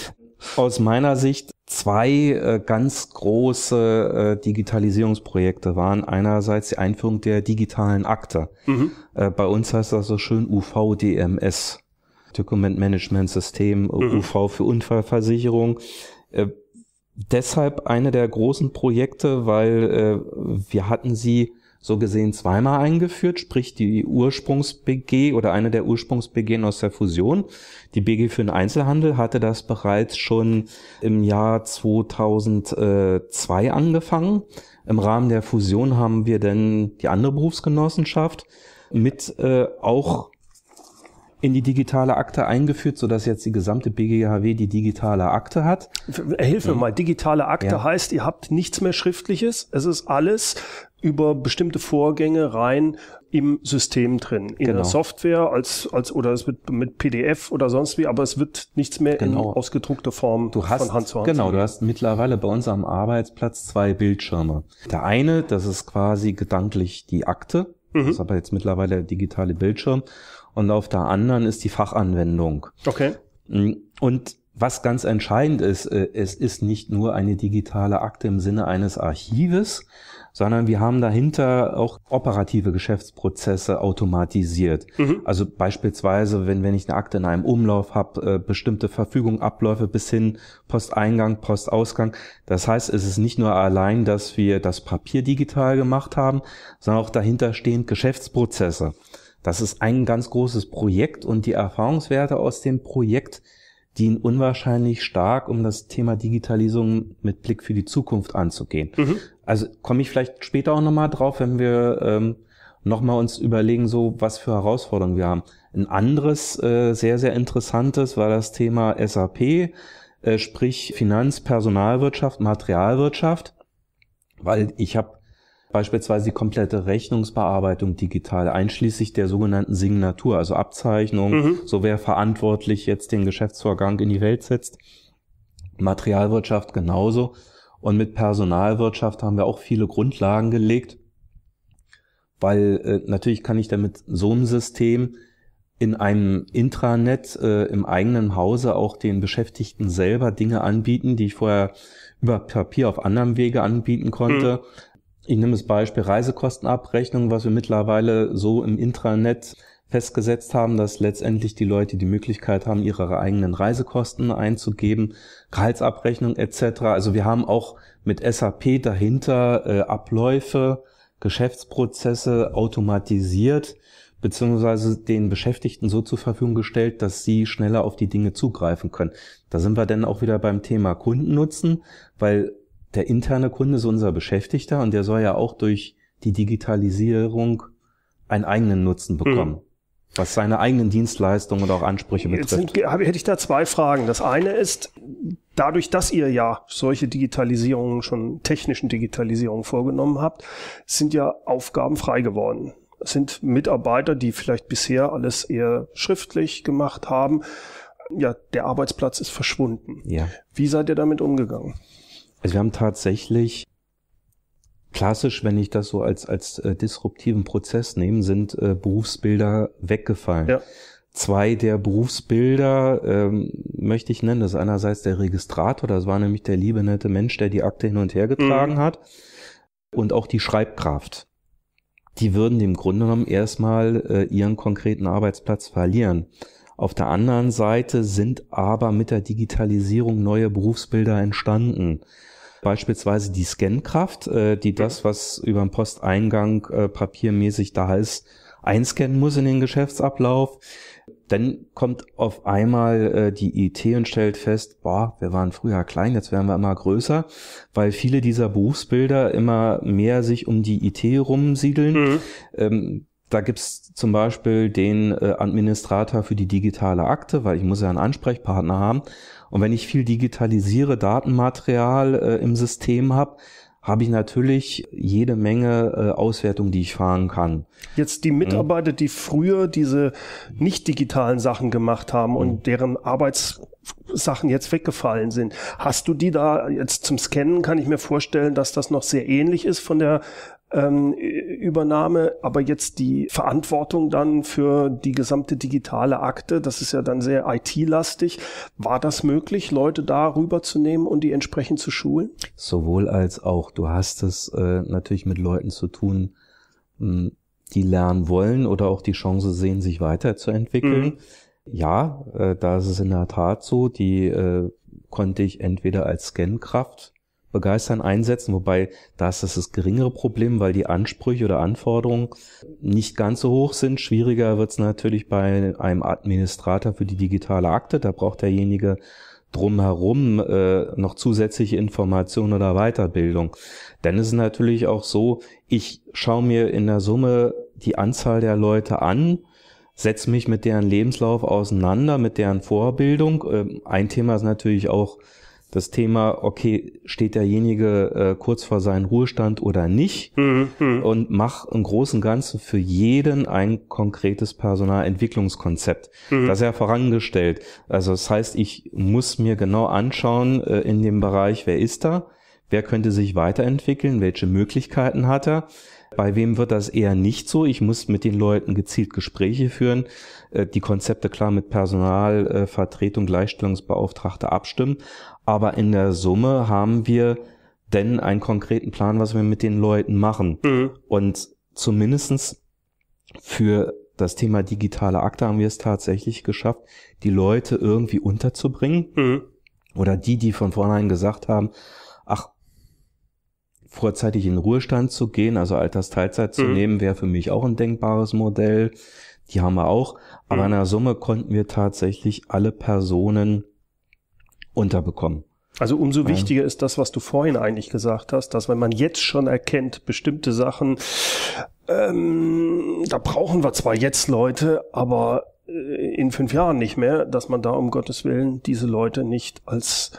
aus meiner Sicht zwei äh, ganz große äh, Digitalisierungsprojekte waren. Einerseits die Einführung der digitalen Akte. Mhm. Äh, bei uns heißt das so schön UVDMS, Document Management System, mhm. UV für Unfallversicherung. Äh, deshalb eine der großen Projekte, weil äh, wir hatten sie so gesehen zweimal eingeführt, sprich die Ursprungs-BG oder eine der Ursprungs-BG aus der Fusion. Die BG für den Einzelhandel hatte das bereits schon im Jahr 2002 angefangen. Im Rahmen der Fusion haben wir dann die andere Berufsgenossenschaft mit äh, auch in die digitale Akte eingeführt, so dass jetzt die gesamte BGHW die digitale Akte hat. Hilf mir ja. mal, digitale Akte ja. heißt, ihr habt nichts mehr Schriftliches, es ist alles über bestimmte Vorgänge rein im System drin, in genau. der Software als, als oder es wird mit PDF oder sonst wie, aber es wird nichts mehr genau. in ausgedruckter Form du hast, von Hand genau, zu Hand. Genau, du hast mittlerweile bei uns am Arbeitsplatz zwei Bildschirme. Der eine, das ist quasi gedanklich die Akte, mhm. das ist aber jetzt mittlerweile der digitale Bildschirm, und auf der anderen ist die Fachanwendung. Okay. Mhm. Und was ganz entscheidend ist, äh, es ist nicht nur eine digitale Akte im Sinne eines Archives, sondern wir haben dahinter auch operative Geschäftsprozesse automatisiert. Mhm. Also beispielsweise, wenn, wenn ich eine Akte in einem Umlauf habe, äh, bestimmte Verfügung, Abläufe bis hin Posteingang, Postausgang. Das heißt, es ist nicht nur allein, dass wir das Papier digital gemacht haben, sondern auch dahinter stehend Geschäftsprozesse. Das ist ein ganz großes Projekt und die Erfahrungswerte aus dem Projekt die ihn unwahrscheinlich stark, um das Thema Digitalisierung mit Blick für die Zukunft anzugehen. Mhm. Also komme ich vielleicht später auch nochmal drauf, wenn wir ähm, nochmal uns überlegen, so was für Herausforderungen wir haben. Ein anderes äh, sehr, sehr interessantes war das Thema SAP, äh, sprich Finanz, Personalwirtschaft, Materialwirtschaft, weil ich habe Beispielsweise die komplette Rechnungsbearbeitung digital, einschließlich der sogenannten Signatur, also Abzeichnung, mhm. so wer verantwortlich jetzt den Geschäftsvorgang in die Welt setzt. Materialwirtschaft genauso. Und mit Personalwirtschaft haben wir auch viele Grundlagen gelegt, weil äh, natürlich kann ich damit so ein System in einem Intranet äh, im eigenen Hause auch den Beschäftigten selber Dinge anbieten, die ich vorher über Papier auf anderem Wege anbieten konnte. Mhm. Ich nehme das Beispiel Reisekostenabrechnung, was wir mittlerweile so im Intranet festgesetzt haben, dass letztendlich die Leute die Möglichkeit haben, ihre eigenen Reisekosten einzugeben, Gehaltsabrechnung etc. Also wir haben auch mit SAP dahinter äh, Abläufe, Geschäftsprozesse automatisiert beziehungsweise den Beschäftigten so zur Verfügung gestellt, dass sie schneller auf die Dinge zugreifen können. Da sind wir dann auch wieder beim Thema Kundennutzen, weil der interne Kunde ist unser Beschäftigter und der soll ja auch durch die Digitalisierung einen eigenen Nutzen mhm. bekommen. Mhm was seine eigenen Dienstleistungen und auch Ansprüche betrifft. Jetzt sind, hätte ich da zwei Fragen. Das eine ist, dadurch, dass ihr ja solche Digitalisierungen, schon technischen Digitalisierungen vorgenommen habt, sind ja Aufgaben frei geworden. Es sind Mitarbeiter, die vielleicht bisher alles eher schriftlich gemacht haben. Ja, der Arbeitsplatz ist verschwunden. Ja. Wie seid ihr damit umgegangen? Also wir haben tatsächlich klassisch, wenn ich das so als, als äh, disruptiven Prozess nehme, sind äh, Berufsbilder weggefallen. Ja. Zwei der Berufsbilder ähm, möchte ich nennen. Das ist einerseits der Registrator, das war nämlich der liebe nette Mensch, der die Akte hin und her getragen mhm. hat. Und auch die Schreibkraft. Die würden im Grunde genommen erstmal äh, ihren konkreten Arbeitsplatz verlieren. Auf der anderen Seite sind aber mit der Digitalisierung neue Berufsbilder entstanden. Beispielsweise die Scankraft, äh, die das, mhm. was über den Posteingang äh, papiermäßig da ist, einscannen muss in den Geschäftsablauf. Dann kommt auf einmal äh, die IT und stellt fest, boah, wir waren früher klein, jetzt werden wir immer größer, weil viele dieser Berufsbilder immer mehr sich um die IT rumsiedeln. Mhm. Ähm, da gibt's zum Beispiel den äh, Administrator für die digitale Akte, weil ich muss ja einen Ansprechpartner haben. Und wenn ich viel digitalisiere, Datenmaterial äh, im System habe, habe ich natürlich jede Menge äh, Auswertung, die ich fahren kann. Jetzt die mhm. Mitarbeiter, die früher diese nicht digitalen Sachen gemacht haben und mhm. deren Arbeitssachen jetzt weggefallen sind. Hast du die da jetzt zum Scannen? Kann ich mir vorstellen, dass das noch sehr ähnlich ist von der ähm, Übernahme, aber jetzt die Verantwortung dann für die gesamte digitale Akte, das ist ja dann sehr IT-lastig. War das möglich, Leute da rüberzunehmen und die entsprechend zu schulen? Sowohl als auch. Du hast es äh, natürlich mit Leuten zu tun, hm, die lernen wollen oder auch die Chance sehen, sich weiterzuentwickeln. Mhm. Ja, äh, da ist es in der Tat so, die äh, konnte ich entweder als Scankraft begeistern, einsetzen, wobei das ist das das geringere Problem, weil die Ansprüche oder Anforderungen nicht ganz so hoch sind. Schwieriger wird es natürlich bei einem Administrator für die digitale Akte. Da braucht derjenige drumherum äh, noch zusätzliche Informationen oder Weiterbildung. Denn es ist natürlich auch so, ich schaue mir in der Summe die Anzahl der Leute an, setze mich mit deren Lebenslauf auseinander, mit deren Vorbildung. Ähm, ein Thema ist natürlich auch das Thema, okay, steht derjenige äh, kurz vor seinem Ruhestand oder nicht mhm, mhm. und mach im Großen und Ganzen für jeden ein konkretes Personalentwicklungskonzept. Mhm. Das ist ja vorangestellt. Also das heißt, ich muss mir genau anschauen äh, in dem Bereich, wer ist da, wer könnte sich weiterentwickeln, welche Möglichkeiten hat er, bei wem wird das eher nicht so. Ich muss mit den Leuten gezielt Gespräche führen äh, die Konzepte klar mit Personalvertretung, Gleichstellungsbeauftragte abstimmen. Aber in der Summe haben wir denn einen konkreten Plan, was wir mit den Leuten machen. Mhm. Und zumindestens für das Thema digitale Akte haben wir es tatsächlich geschafft, die Leute irgendwie unterzubringen. Mhm. Oder die, die von vornherein gesagt haben, ach, vorzeitig in Ruhestand zu gehen, also Altersteilzeit zu mhm. nehmen, wäre für mich auch ein denkbares Modell. Die haben wir auch. Aber mhm. in der Summe konnten wir tatsächlich alle Personen unterbekommen. Also umso wichtiger ist das, was du vorhin eigentlich gesagt hast, dass wenn man jetzt schon erkennt, bestimmte Sachen, ähm, da brauchen wir zwar jetzt Leute, aber äh, in fünf Jahren nicht mehr, dass man da um Gottes Willen diese Leute nicht als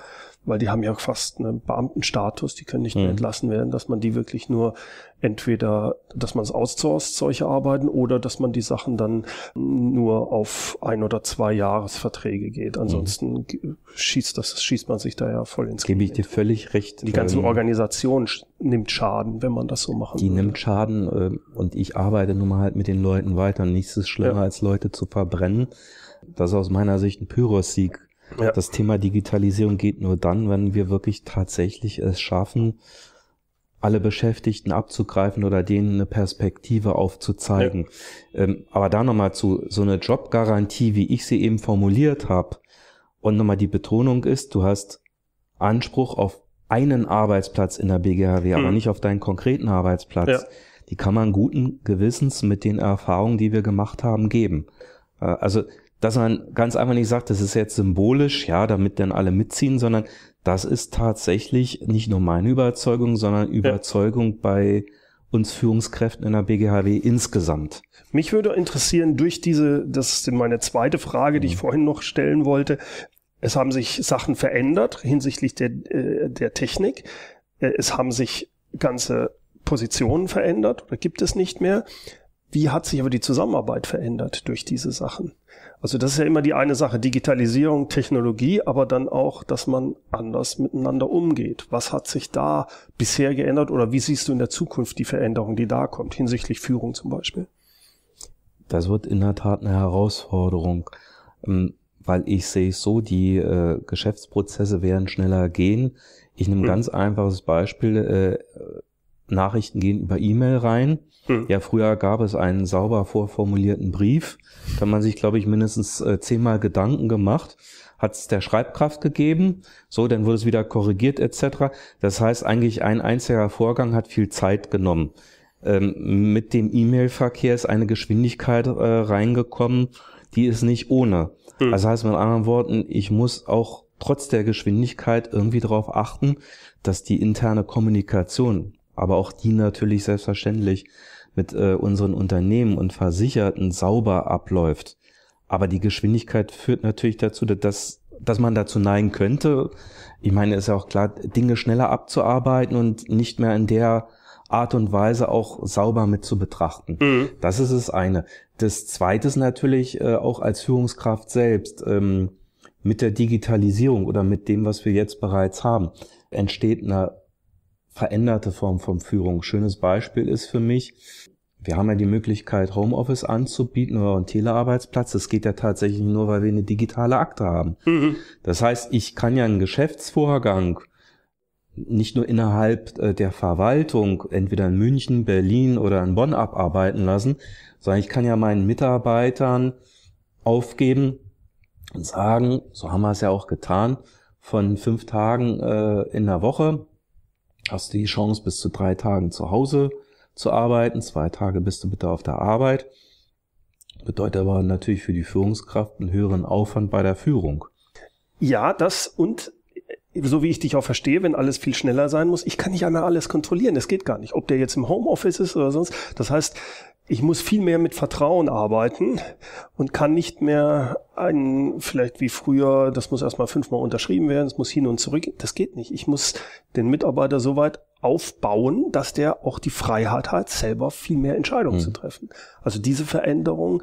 weil die haben ja fast einen Beamtenstatus, die können nicht mehr mhm. entlassen werden, dass man die wirklich nur entweder, dass man es outsourced, solche Arbeiten, oder dass man die Sachen dann nur auf ein oder zwei Jahresverträge geht. Ansonsten mhm. schießt das, schießt man sich da ja voll ins Gebe ich dir völlig recht. Die ganze ähm, Organisation nimmt Schaden, wenn man das so machen Die würde. nimmt Schaden äh, und ich arbeite nun mal halt mit den Leuten weiter. Nichts ist schlimmer, ja. als Leute zu verbrennen. Das ist aus meiner Sicht ein Sieg. Ja. Das Thema Digitalisierung geht nur dann, wenn wir wirklich tatsächlich es schaffen, alle Beschäftigten abzugreifen oder denen eine Perspektive aufzuzeigen. Ja. Ähm, aber da nochmal zu so eine Jobgarantie, wie ich sie eben formuliert habe. Und nochmal die Betonung ist, du hast Anspruch auf einen Arbeitsplatz in der BGHW, hm. aber nicht auf deinen konkreten Arbeitsplatz. Ja. Die kann man guten Gewissens mit den Erfahrungen, die wir gemacht haben, geben. Äh, also dass man ganz einfach nicht sagt, das ist jetzt symbolisch, ja, damit dann alle mitziehen, sondern das ist tatsächlich nicht nur meine Überzeugung, sondern Überzeugung ja. bei uns Führungskräften in der BGHW insgesamt. Mich würde interessieren, durch diese, das ist meine zweite Frage, die mhm. ich vorhin noch stellen wollte, es haben sich Sachen verändert hinsichtlich der, äh, der Technik, äh, es haben sich ganze Positionen verändert oder gibt es nicht mehr. Wie hat sich aber die Zusammenarbeit verändert durch diese Sachen? Also das ist ja immer die eine Sache, Digitalisierung, Technologie, aber dann auch, dass man anders miteinander umgeht. Was hat sich da bisher geändert oder wie siehst du in der Zukunft die Veränderung, die da kommt, hinsichtlich Führung zum Beispiel? Das wird in der Tat eine Herausforderung, ähm, weil ich sehe es so, die äh, Geschäftsprozesse werden schneller gehen. Ich nehme ein hm. ganz einfaches Beispiel. Äh, Nachrichten gehen über E-Mail rein. Hm. Ja, früher gab es einen sauber vorformulierten Brief. Da hat man sich, glaube ich, mindestens äh, zehnmal Gedanken gemacht. Hat es der Schreibkraft gegeben. So, dann wurde es wieder korrigiert etc. Das heißt, eigentlich ein einziger Vorgang hat viel Zeit genommen. Ähm, mit dem E-Mail-Verkehr ist eine Geschwindigkeit äh, reingekommen, die ist nicht ohne. Hm. Das heißt mit anderen Worten, ich muss auch trotz der Geschwindigkeit irgendwie darauf achten, dass die interne Kommunikation aber auch die natürlich selbstverständlich mit äh, unseren Unternehmen und Versicherten sauber abläuft. Aber die Geschwindigkeit führt natürlich dazu, dass, dass man dazu neigen könnte. Ich meine, ist ja auch klar, Dinge schneller abzuarbeiten und nicht mehr in der Art und Weise auch sauber mit zu betrachten. Mhm. Das ist das eine. Das zweite ist natürlich äh, auch als Führungskraft selbst ähm, mit der Digitalisierung oder mit dem, was wir jetzt bereits haben, entsteht eine veränderte Form von Führung. Schönes Beispiel ist für mich, wir haben ja die Möglichkeit, Homeoffice anzubieten oder einen Telearbeitsplatz. Das geht ja tatsächlich nur, weil wir eine digitale Akte haben. Mhm. Das heißt, ich kann ja einen Geschäftsvorgang nicht nur innerhalb äh, der Verwaltung, entweder in München, Berlin oder in Bonn abarbeiten lassen, sondern ich kann ja meinen Mitarbeitern aufgeben und sagen, so haben wir es ja auch getan, von fünf Tagen äh, in der Woche hast du die Chance, bis zu drei Tagen zu Hause zu arbeiten. Zwei Tage bist du bitte auf der Arbeit. Bedeutet aber natürlich für die Führungskraft einen höheren Aufwand bei der Führung. Ja, das und äh, so wie ich dich auch verstehe, wenn alles viel schneller sein muss, ich kann nicht einmal alles kontrollieren. Das geht gar nicht. Ob der jetzt im Homeoffice ist oder sonst. Das heißt, ich muss viel mehr mit Vertrauen arbeiten und kann nicht mehr einen, vielleicht wie früher, das muss erstmal fünfmal unterschrieben werden, es muss hin und zurück. Das geht nicht. Ich muss den Mitarbeiter so weit aufbauen, dass der auch die Freiheit hat, selber viel mehr Entscheidungen mhm. zu treffen. Also diese Veränderung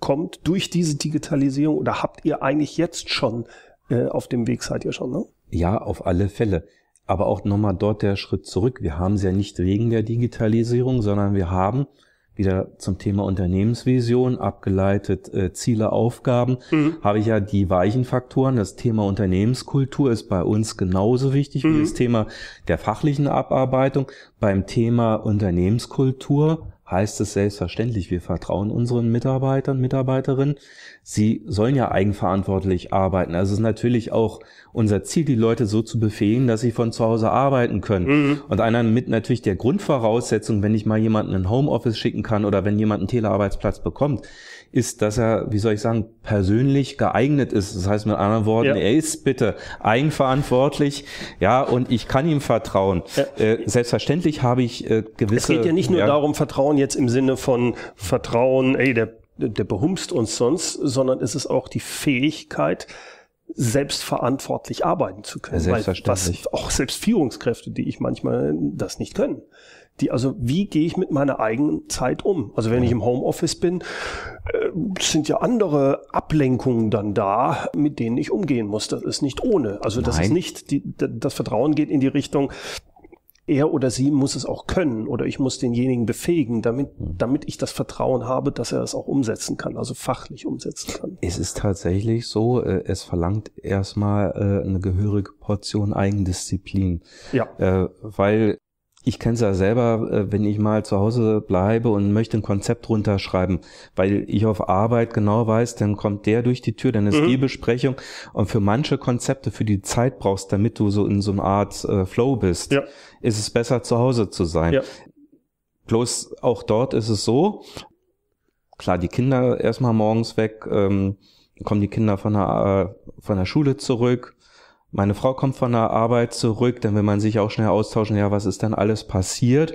kommt durch diese Digitalisierung oder habt ihr eigentlich jetzt schon äh, auf dem Weg seid ihr schon, ne? Ja, auf alle Fälle. Aber auch nochmal dort der Schritt zurück. Wir haben es ja nicht wegen der Digitalisierung, sondern wir haben wieder zum Thema Unternehmensvision, abgeleitet äh, Ziele, Aufgaben, mhm. habe ich ja die weichen Faktoren. Das Thema Unternehmenskultur ist bei uns genauso wichtig mhm. wie das Thema der fachlichen Abarbeitung. Beim Thema Unternehmenskultur heißt es selbstverständlich, wir vertrauen unseren Mitarbeitern, Mitarbeiterinnen sie sollen ja eigenverantwortlich arbeiten. Also es ist natürlich auch unser Ziel, die Leute so zu befähigen, dass sie von zu Hause arbeiten können. Mhm. Und einer mit natürlich der Grundvoraussetzung, wenn ich mal jemanden in Homeoffice schicken kann oder wenn jemand einen Telearbeitsplatz bekommt, ist, dass er, wie soll ich sagen, persönlich geeignet ist. Das heißt mit anderen Worten, ja. er ist bitte eigenverantwortlich, ja, und ich kann ihm vertrauen. Ja. Äh, selbstverständlich habe ich äh, gewisse. Es geht ja nicht nur ja, darum, Vertrauen jetzt im Sinne von Vertrauen, ey, der der behumst uns sonst, sondern es ist auch die Fähigkeit, selbstverantwortlich arbeiten zu können. selbstverständlich. Weil was, auch selbst Führungskräfte, die ich manchmal das nicht können. Die, also wie gehe ich mit meiner eigenen Zeit um? Also wenn ja. ich im Homeoffice bin, äh, sind ja andere Ablenkungen dann da, mit denen ich umgehen muss. Das ist nicht ohne. Also das Nein. ist nicht, die, das Vertrauen geht in die Richtung, er oder sie muss es auch können oder ich muss denjenigen befähigen, damit, hm. damit ich das Vertrauen habe, dass er es auch umsetzen kann, also fachlich umsetzen kann. Es ist tatsächlich so, äh, es verlangt erstmal äh, eine gehörige Portion Eigendisziplin. Ja. Äh, weil ich kenne es ja selber, äh, wenn ich mal zu Hause bleibe und möchte ein Konzept runterschreiben, weil ich auf Arbeit genau weiß, dann kommt der durch die Tür, dann ist mhm. die Besprechung. Und für manche Konzepte, für die Zeit brauchst, damit du so in so einer Art äh, Flow bist, ja. ist es besser, zu Hause zu sein. Ja. Bloß auch dort ist es so, klar, die Kinder erstmal morgens weg, ähm, kommen die Kinder von der, äh, von der Schule zurück, meine Frau kommt von der Arbeit zurück, dann will man sich auch schnell austauschen, ja, was ist denn alles passiert?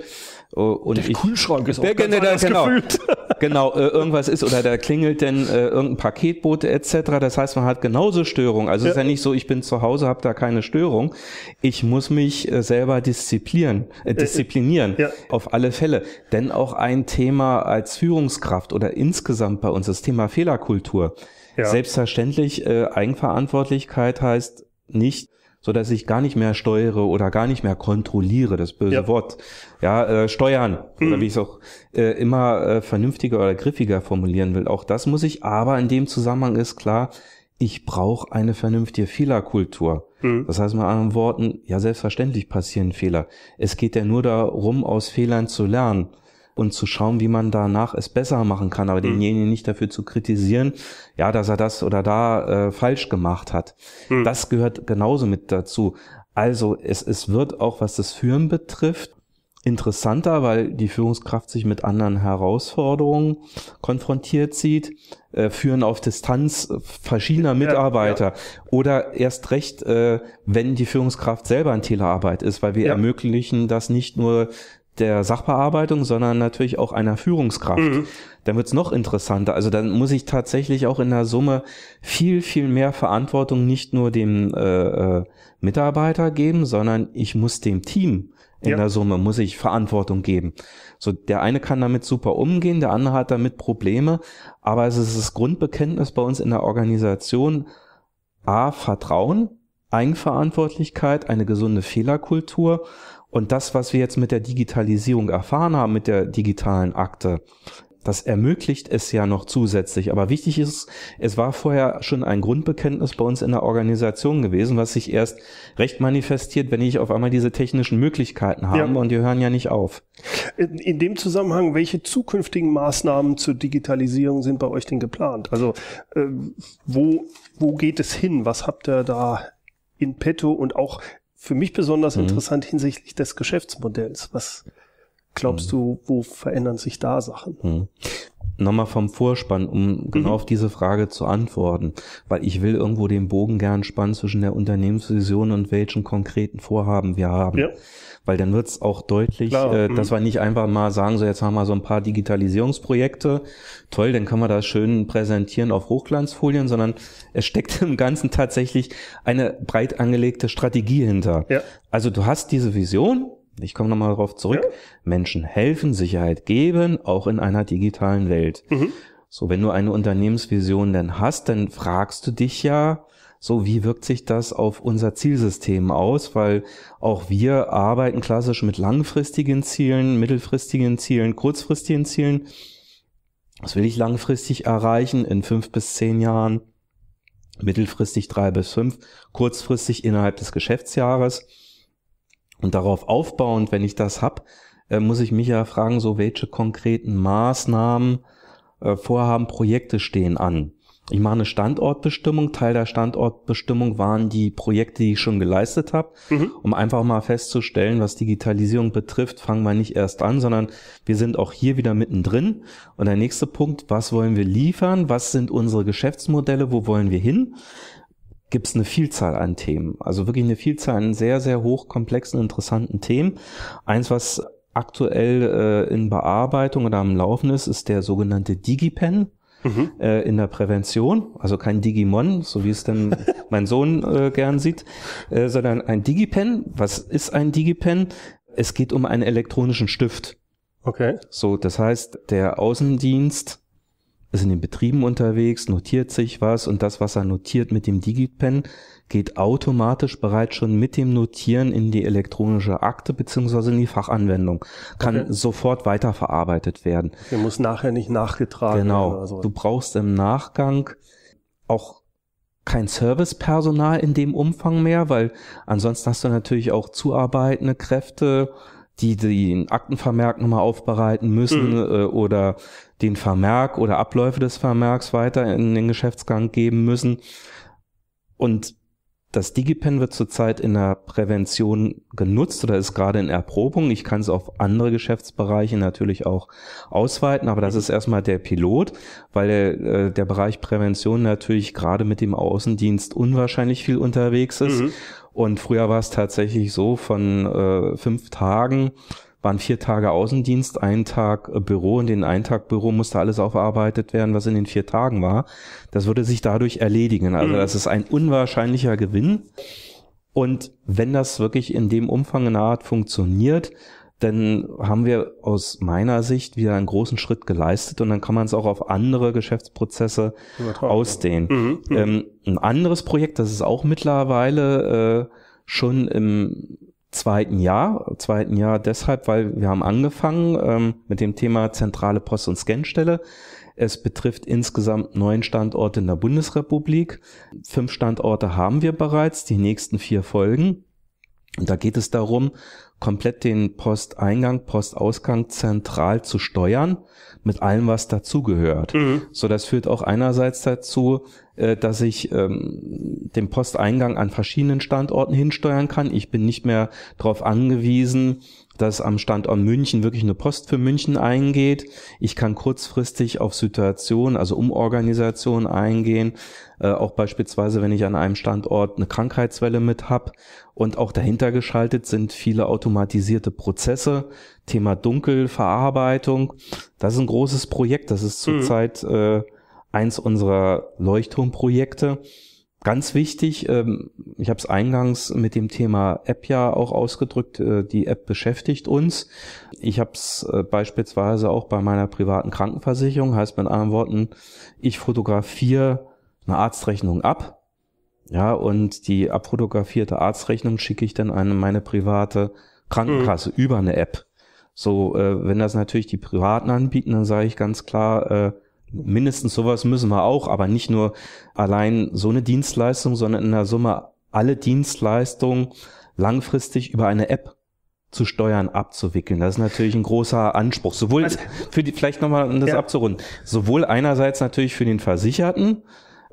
Äh, und der ich, Kühlschrank ist auch der, ganz genau, gefühlt. *laughs* genau, äh, irgendwas ist oder da klingelt denn äh, irgendein Paketbote etc. Das heißt, man hat genauso Störungen. Also ja. ist ja nicht so, ich bin zu Hause, habe da keine Störung. Ich muss mich äh, selber disziplinieren, äh, disziplinieren ja. auf alle Fälle. Denn auch ein Thema als Führungskraft oder insgesamt bei uns das Thema Fehlerkultur. Ja. Selbstverständlich äh, Eigenverantwortlichkeit heißt nicht, so dass ich gar nicht mehr steuere oder gar nicht mehr kontrolliere, das böse ja. Wort. Ja, äh, steuern, mhm. oder hm. wie ich es auch äh, immer äh, vernünftiger oder griffiger formulieren will. Auch das muss ich, aber in dem Zusammenhang ist klar, ich brauche eine vernünftige Fehlerkultur. Mhm. Das heißt mit anderen Worten, ja selbstverständlich passieren Fehler. Es geht ja nur darum, aus Fehlern zu lernen und zu schauen, wie man danach es besser machen kann, aber mhm. denjenigen nicht dafür zu kritisieren, ja, dass er das oder da äh, falsch gemacht hat. Mhm. Das gehört genauso mit dazu. Also es, es wird auch, was das Führen betrifft, interessanter, weil die Führungskraft sich mit anderen Herausforderungen konfrontiert sieht, äh, führen auf Distanz verschiedener Mitarbeiter ja, ja. oder erst recht, äh, wenn die Führungskraft selber in Telearbeit ist, weil wir ja. ermöglichen das nicht nur der Sachbearbeitung, sondern natürlich auch einer Führungskraft. Mhm. Dann wird's noch interessanter. Also dann muss ich tatsächlich auch in der Summe viel, viel mehr Verantwortung nicht nur dem äh, äh, Mitarbeiter geben, sondern ich muss dem Team in ja. der Summe muss ich Verantwortung geben. So der eine kann damit super umgehen, der andere hat damit Probleme, aber es ist das Grundbekenntnis bei uns in der Organisation A Vertrauen, Eigenverantwortlichkeit, eine gesunde Fehlerkultur und das, was wir jetzt mit der Digitalisierung erfahren haben, mit der digitalen Akte, das ermöglicht es ja noch zusätzlich. Aber wichtig ist, es war vorher schon ein Grundbekenntnis bei uns in der Organisation gewesen, was sich erst recht manifestiert, wenn ich auf einmal diese technischen Möglichkeiten habe ja. und die hören ja nicht auf. In, dem Zusammenhang, welche zukünftigen Maßnahmen zur Digitalisierung sind bei euch denn geplant? Also äh, wo, wo geht es hin? Was habt ihr da in petto und auch für mich besonders mhm. interessant hinsichtlich des Geschäftsmodells. Was glaubst mhm. du, wo verändern sich da Sachen? Mhm. Nochmal vom Vorspann, um mhm. genau auf diese Frage zu antworten, weil ich will irgendwo den Bogen gern spannen zwischen der Unternehmensvision und welchen konkreten Vorhaben wir haben. Ja weil dann wird's auch deutlich, äh, dass mhm. wir nicht einfach mal sagen, so jetzt haben wir so ein paar Digitalisierungsprojekte, toll, dann können wir das schön präsentieren auf Hochglanzfolien, sondern es steckt *laughs* im Ganzen tatsächlich eine breit angelegte Strategie hinter. Ja. Also du hast diese Vision, ich komme nochmal darauf zurück, ja. Menschen helfen, Sicherheit geben, auch in einer digitalen Welt. Mhm. So, wenn du eine Unternehmensvision dann hast, dann fragst du dich ja, so wie wirkt sich das auf unser Zielsystem aus, weil auch wir arbeiten klassisch mit langfristigen Zielen, mittelfristigen Zielen, kurzfristigen Zielen. Was will ich langfristig erreichen in fünf bis zehn Jahren? Mittelfristig drei bis fünf, kurzfristig innerhalb des Geschäftsjahres. Und darauf aufbauend, wenn ich das hab, äh, muss ich mich ja fragen, so welche konkreten Maßnahmen, äh, Vorhaben, Projekte stehen an. Ich mache eine Standortbestimmung. Teil der Standortbestimmung waren die Projekte, die ich schon geleistet habe, mhm. um einfach mal festzustellen, was Digitalisierung betrifft, fangen wir nicht erst an, sondern wir sind auch hier wieder mittendrin. Und der nächste Punkt, was wollen wir liefern? Was sind unsere Geschäftsmodelle? Wo wollen wir hin? Gibt es eine Vielzahl an Themen, also wirklich eine Vielzahl an sehr, sehr hochkomplexen, interessanten Themen. Eins, was aktuell äh, in Bearbeitung oder am Laufen ist, ist der sogenannte DigiPen mhm. äh, in der Prävention, also kein Digimon, so wie es denn *laughs* mein Sohn äh, gern sieht, äh, sondern ein Digipen. Was ist ein Digipen? Es geht um einen elektronischen Stift. Okay. So, das heißt, der Außendienst ist in den Betrieben unterwegs, notiert sich was und das, was er notiert mit dem DigiPen, geht automatisch bereits schon mit dem Notieren in die elektronische Akte beziehungsweise in die Fachanwendung. Kann okay. sofort weiterverarbeitet werden. Der muss nachher nicht nachgetragen genau. werden. Genau. Du brauchst im Nachgang auch kein Servicepersonal in dem Umfang mehr, weil ansonsten hast du natürlich auch zuarbeitende Kräfte, die den Aktenvermerk nochmal aufbereiten müssen mhm. äh, oder den Vermerk oder Abläufe des Vermerks weiter in den Geschäftsgang geben müssen. Und das DigiPen wird zurzeit in der Prävention genutzt oder ist gerade in Erprobung. Ich kann es auf andere Geschäftsbereiche natürlich auch ausweiten, aber das ist erstmal der Pilot, weil der, äh, der Bereich Prävention natürlich gerade mit dem Außendienst unwahrscheinlich viel unterwegs ist. Mhm. Und früher war es tatsächlich so, von äh, fünf Tagen waren vier Tage Außendienst, ein Tag äh, Büro und den einen Tag Büro musste alles aufarbeitet werden, was in den vier Tagen war. Das würde sich dadurch erledigen. Also mhm. das ist ein unwahrscheinlicher Gewinn. Und wenn das wirklich in dem Umfang in der Art funktioniert, dann haben wir aus meiner Sicht wieder einen großen Schritt geleistet und dann kann man es auch auf andere Geschäftsprozesse ausdehnen. Mhm, mhm, ähm, ein anderes Projekt, das ist auch mittlerweile äh, schon im zweiten Jahr. Zweiten Jahr deshalb, weil wir haben angefangen ähm, mit dem Thema zentrale Post- und Scanstelle. Es betrifft insgesamt neun Standorte in der Bundesrepublik. Fünf Standorte haben wir bereits, die nächsten vier folgen. Und da geht es darum, komplett den Posteingang, Postausgang zentral zu steuern, mit allem, was dazugehört. Mhm. So, das führt auch einerseits dazu, äh, dass ich ähm, den Posteingang an verschiedenen Standorten hinsteuern kann. Ich bin nicht mehr darauf angewiesen, dass am Standort München wirklich eine Post für München eingeht. Ich kann kurzfristig auf Situationen, also Umorganisationen eingehen. Äh, auch beispielsweise, wenn ich an einem Standort eine Krankheitswelle mit habe. Und auch dahinter geschaltet sind viele automatisierte Prozesse. Thema Dunkelverarbeitung. Das ist ein großes Projekt. Das ist mhm. zurzeit mhm. äh, eins unserer Leuchtturmprojekte. Ganz wichtig, ähm, ich habe es eingangs mit dem Thema App ja auch ausgedrückt, äh, die App beschäftigt uns. Ich habe es äh, beispielsweise auch bei meiner privaten Krankenversicherung, heißt mit anderen Worten, ich fotografiere eine Arztrechnung ab, ja, und die abfotografierte Arztrechnung schicke ich dann an meine private Krankenkasse mhm. über eine App. So, äh, wenn das natürlich die Privaten anbieten, dann sage ich ganz klar, äh, mindestens sowas müssen wir auch, aber nicht nur allein so eine Dienstleistung, sondern in der Summe alle Dienstleistungen langfristig über eine App zu steuern, abzuwickeln. Das ist natürlich ein großer Anspruch. Sowohl also, für die, vielleicht nochmal um das ja. abzurunden, sowohl einerseits natürlich für den Versicherten,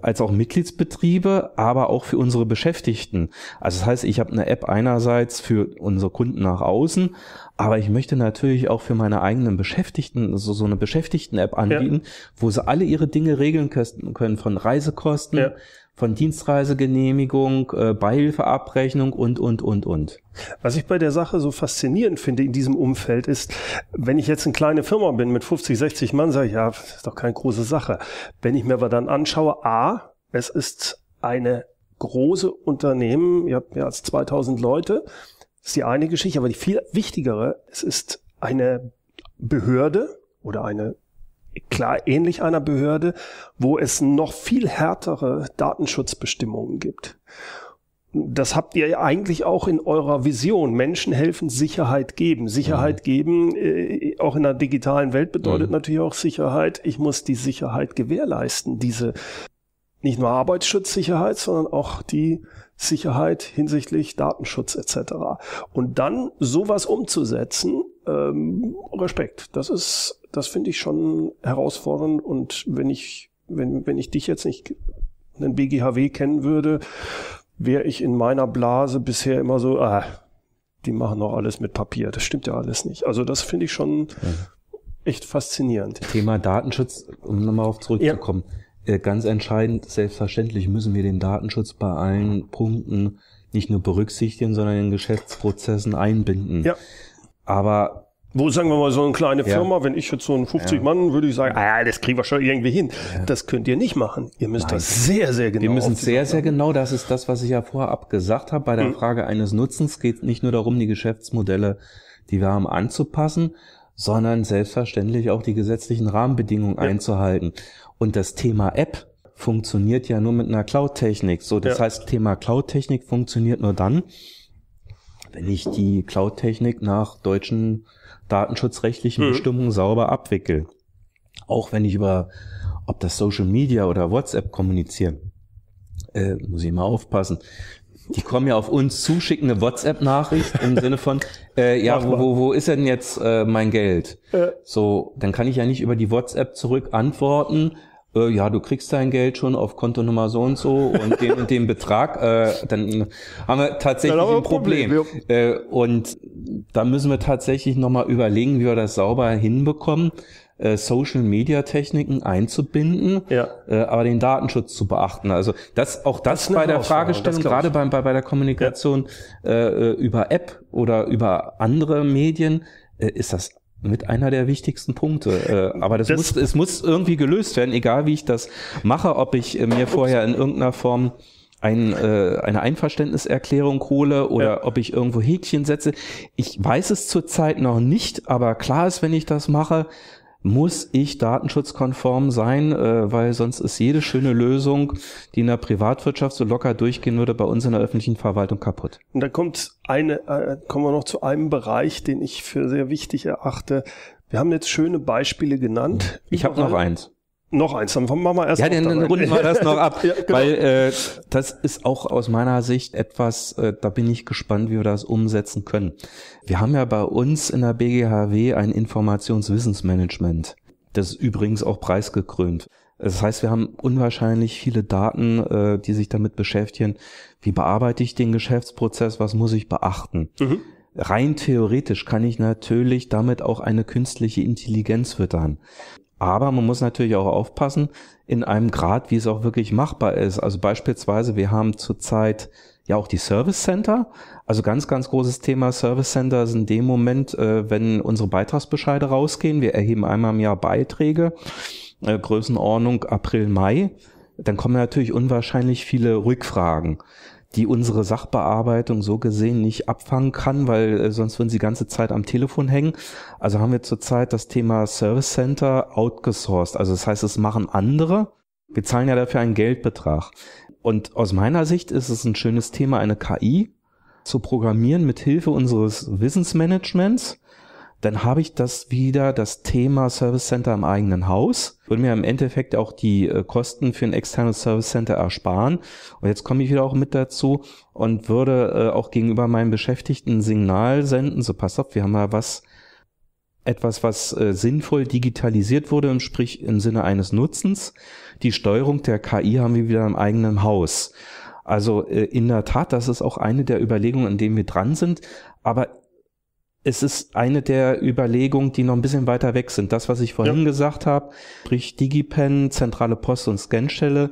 als auch Mitgliedsbetriebe, aber auch für unsere Beschäftigten. Also das heißt, ich habe eine App einerseits für unsere Kunden nach außen, aber ich möchte natürlich auch für meine eigenen Beschäftigten so, so eine Beschäftigten-App anbieten, ja. wo sie alle ihre Dinge regeln können, von Reisekosten. Ja von Dienstreisegenehmigung, äh, Beihilfeabrechnung und, und, und, und. Was ich bei der Sache so faszinierend finde in diesem Umfeld ist, wenn ich jetzt eine kleine Firma bin mit 50, 60 Mann, sage ich, ja, das ist doch keine große Sache. Wenn ich mir aber dann anschaue, A, es ist eine große Unternehmen, ihr habt mehr als 2000 Leute, ist die eine Geschichte, aber die viel wichtigere, es ist eine Behörde oder eine klar ähnlich einer Behörde, wo es noch viel härtere Datenschutzbestimmungen gibt. Das habt ihr ja eigentlich auch in eurer Vision. Menschen helfen, Sicherheit geben. Sicherheit mhm. geben, äh, auch in einer digitalen Welt bedeutet mhm. natürlich auch Sicherheit. Ich muss die Sicherheit gewährleisten, diese nicht nur Arbeitsschutzsicherheit, sondern auch die Sicherheit hinsichtlich Datenschutz etc. Und dann sowas umzusetzen, ähm, Respekt. Das ist, das finde ich schon herausfordernd. Und wenn ich, wenn, wenn ich dich jetzt nicht einen BGHW kennen würde, wäre ich in meiner Blase bisher immer so, ah, die machen doch alles mit Papier. Das stimmt ja alles nicht. Also das finde ich schon echt faszinierend. Thema Datenschutz, um nochmal auf zurückzukommen. Ja äh, ganz entscheidend, selbstverständlich müssen wir den Datenschutz bei allen Punkten nicht nur berücksichtigen, sondern in Geschäftsprozessen einbinden. Ja. Aber wo sagen wir mal so eine kleine Firma, ja. wenn ich jetzt so einen 50 ja. Mann, würde ich sagen, ah, das kriegen wir schon irgendwie hin. Ja. Das könnt ihr nicht machen. Ihr müsst Nein. das sehr, sehr genau. Wir müssen sehr, sehr genau. Das ist das, was ich ja vorab gesagt habe. Bei der mhm. Frage eines Nutzens geht es nicht nur darum, die Geschäftsmodelle, die wir haben, anzupassen, sondern selbstverständlich auch die gesetzlichen Rahmenbedingungen einzuhalten. Und das Thema App funktioniert ja nur mit einer Cloud-Technik. So, das ja. heißt, Thema Cloud-Technik funktioniert nur dann, wenn ich die Cloud-Technik nach deutschen datenschutzrechtlichen mhm. Bestimmungen sauber abwickel. Auch wenn ich über, ob das Social Media oder WhatsApp kommuniziere, äh, muss ich mal aufpassen. Die kommen ja auf uns eine WhatsApp-Nachricht im Sinne von, äh, ja, wo, wo, wo ist denn jetzt äh, mein Geld? Äh. So, dann kann ich ja nicht über die WhatsApp zurück antworten, äh, ja, du kriegst dein Geld schon auf Kontonummer so und so *laughs* und den und den Betrag, äh, dann haben wir tatsächlich haben wir ein Problem. Problem äh, und da müssen wir tatsächlich nochmal überlegen, wie wir das sauber hinbekommen. Äh, Social Media Techniken einzubinden, ja. äh, aber den Datenschutz zu beachten. Also das auch das, das bei der Fragestellung, gerade bei, bei, bei der Kommunikation ja. Äh, äh, über App oder über andere Medien, äh, ist das mit einer der wichtigsten Punkte. Äh, aber das, das muss, es muss irgendwie gelöst werden, egal wie ich das mache, ob ich äh, mir vorher in irgendeiner Form ein, äh, eine Einverständniserklärung hole oder ja. ob ich irgendwo Häkchen setze. Ich weiß es zurzeit noch nicht, aber klar ist, wenn ich das mache, muss ich datenschutzkonform sein, äh, weil sonst ist jede schöne Lösung, die in der Privatwirtschaft so locker durchgehen würde, bei uns in der öffentlichen Verwaltung kaputt. Und da kommt eine, äh, kommen wir noch zu einem Bereich, den ich für sehr wichtig erachte. Wir haben jetzt schöne Beispiele genannt. Ich habe noch eins. Noch eins, dann machen wir erst Ja, dann runden wir das noch ab, *laughs* ja, genau. weil äh, das ist auch aus meiner Sicht etwas, äh, da bin ich gespannt, wie wir das umsetzen können. Wir haben ja bei uns in der BGHW ein Informationswissensmanagement. Das ist übrigens auch preisgekrönt. Das heißt, wir haben unwahrscheinlich viele Daten, äh, die sich damit beschäftigen, wie bearbeite ich den Geschäftsprozess, was muss ich beachten. Mhm. Rein theoretisch kann ich natürlich damit auch eine künstliche Intelligenz füttern. Aber man muss natürlich auch aufpassen, in einem Grad, wie es auch wirklich machbar ist. Also beispielsweise, wir haben zurzeit ja auch die Service Center. Also ganz, ganz großes Thema Service Center ist in dem Moment, äh, wenn unsere Beitragsbescheide rausgehen. Wir erheben einmal im Jahr Beiträge, äh, Größenordnung April, Mai. Dann kommen natürlich unwahrscheinlich viele Rückfragen die unsere Sachbearbeitung so gesehen nicht abfangen kann, weil äh, sonst würden sie die ganze Zeit am Telefon hängen. Also haben wir zurzeit das Thema Service Center outgesourced. Also das heißt, es machen andere. Wir zahlen ja dafür einen Geldbetrag. Und aus meiner Sicht ist es ein schönes Thema, eine KI zu programmieren mit Hilfe unseres Wissensmanagements dann habe ich das wieder, das Thema Service Center im eigenen Haus, würde mir im Endeffekt auch die äh, Kosten für ein externes Service Center ersparen. Und jetzt komme ich wieder auch mit dazu und würde äh, auch gegenüber meinen Beschäftigten ein Signal senden, so pass auf, wir haben ja was, etwas, was äh, sinnvoll digitalisiert wurde, sprich im Sinne eines Nutzens. Die Steuerung der KI haben wir wieder im eigenen Haus. Also in der Tat, das ist auch eine der Überlegungen, an denen wir dran sind. Aber es ist eine der Überlegungen, die noch ein bisschen weiter weg sind. Das, was ich vorhin ja. gesagt habe, sprich DigiPen, zentrale Post- und Scanstelle,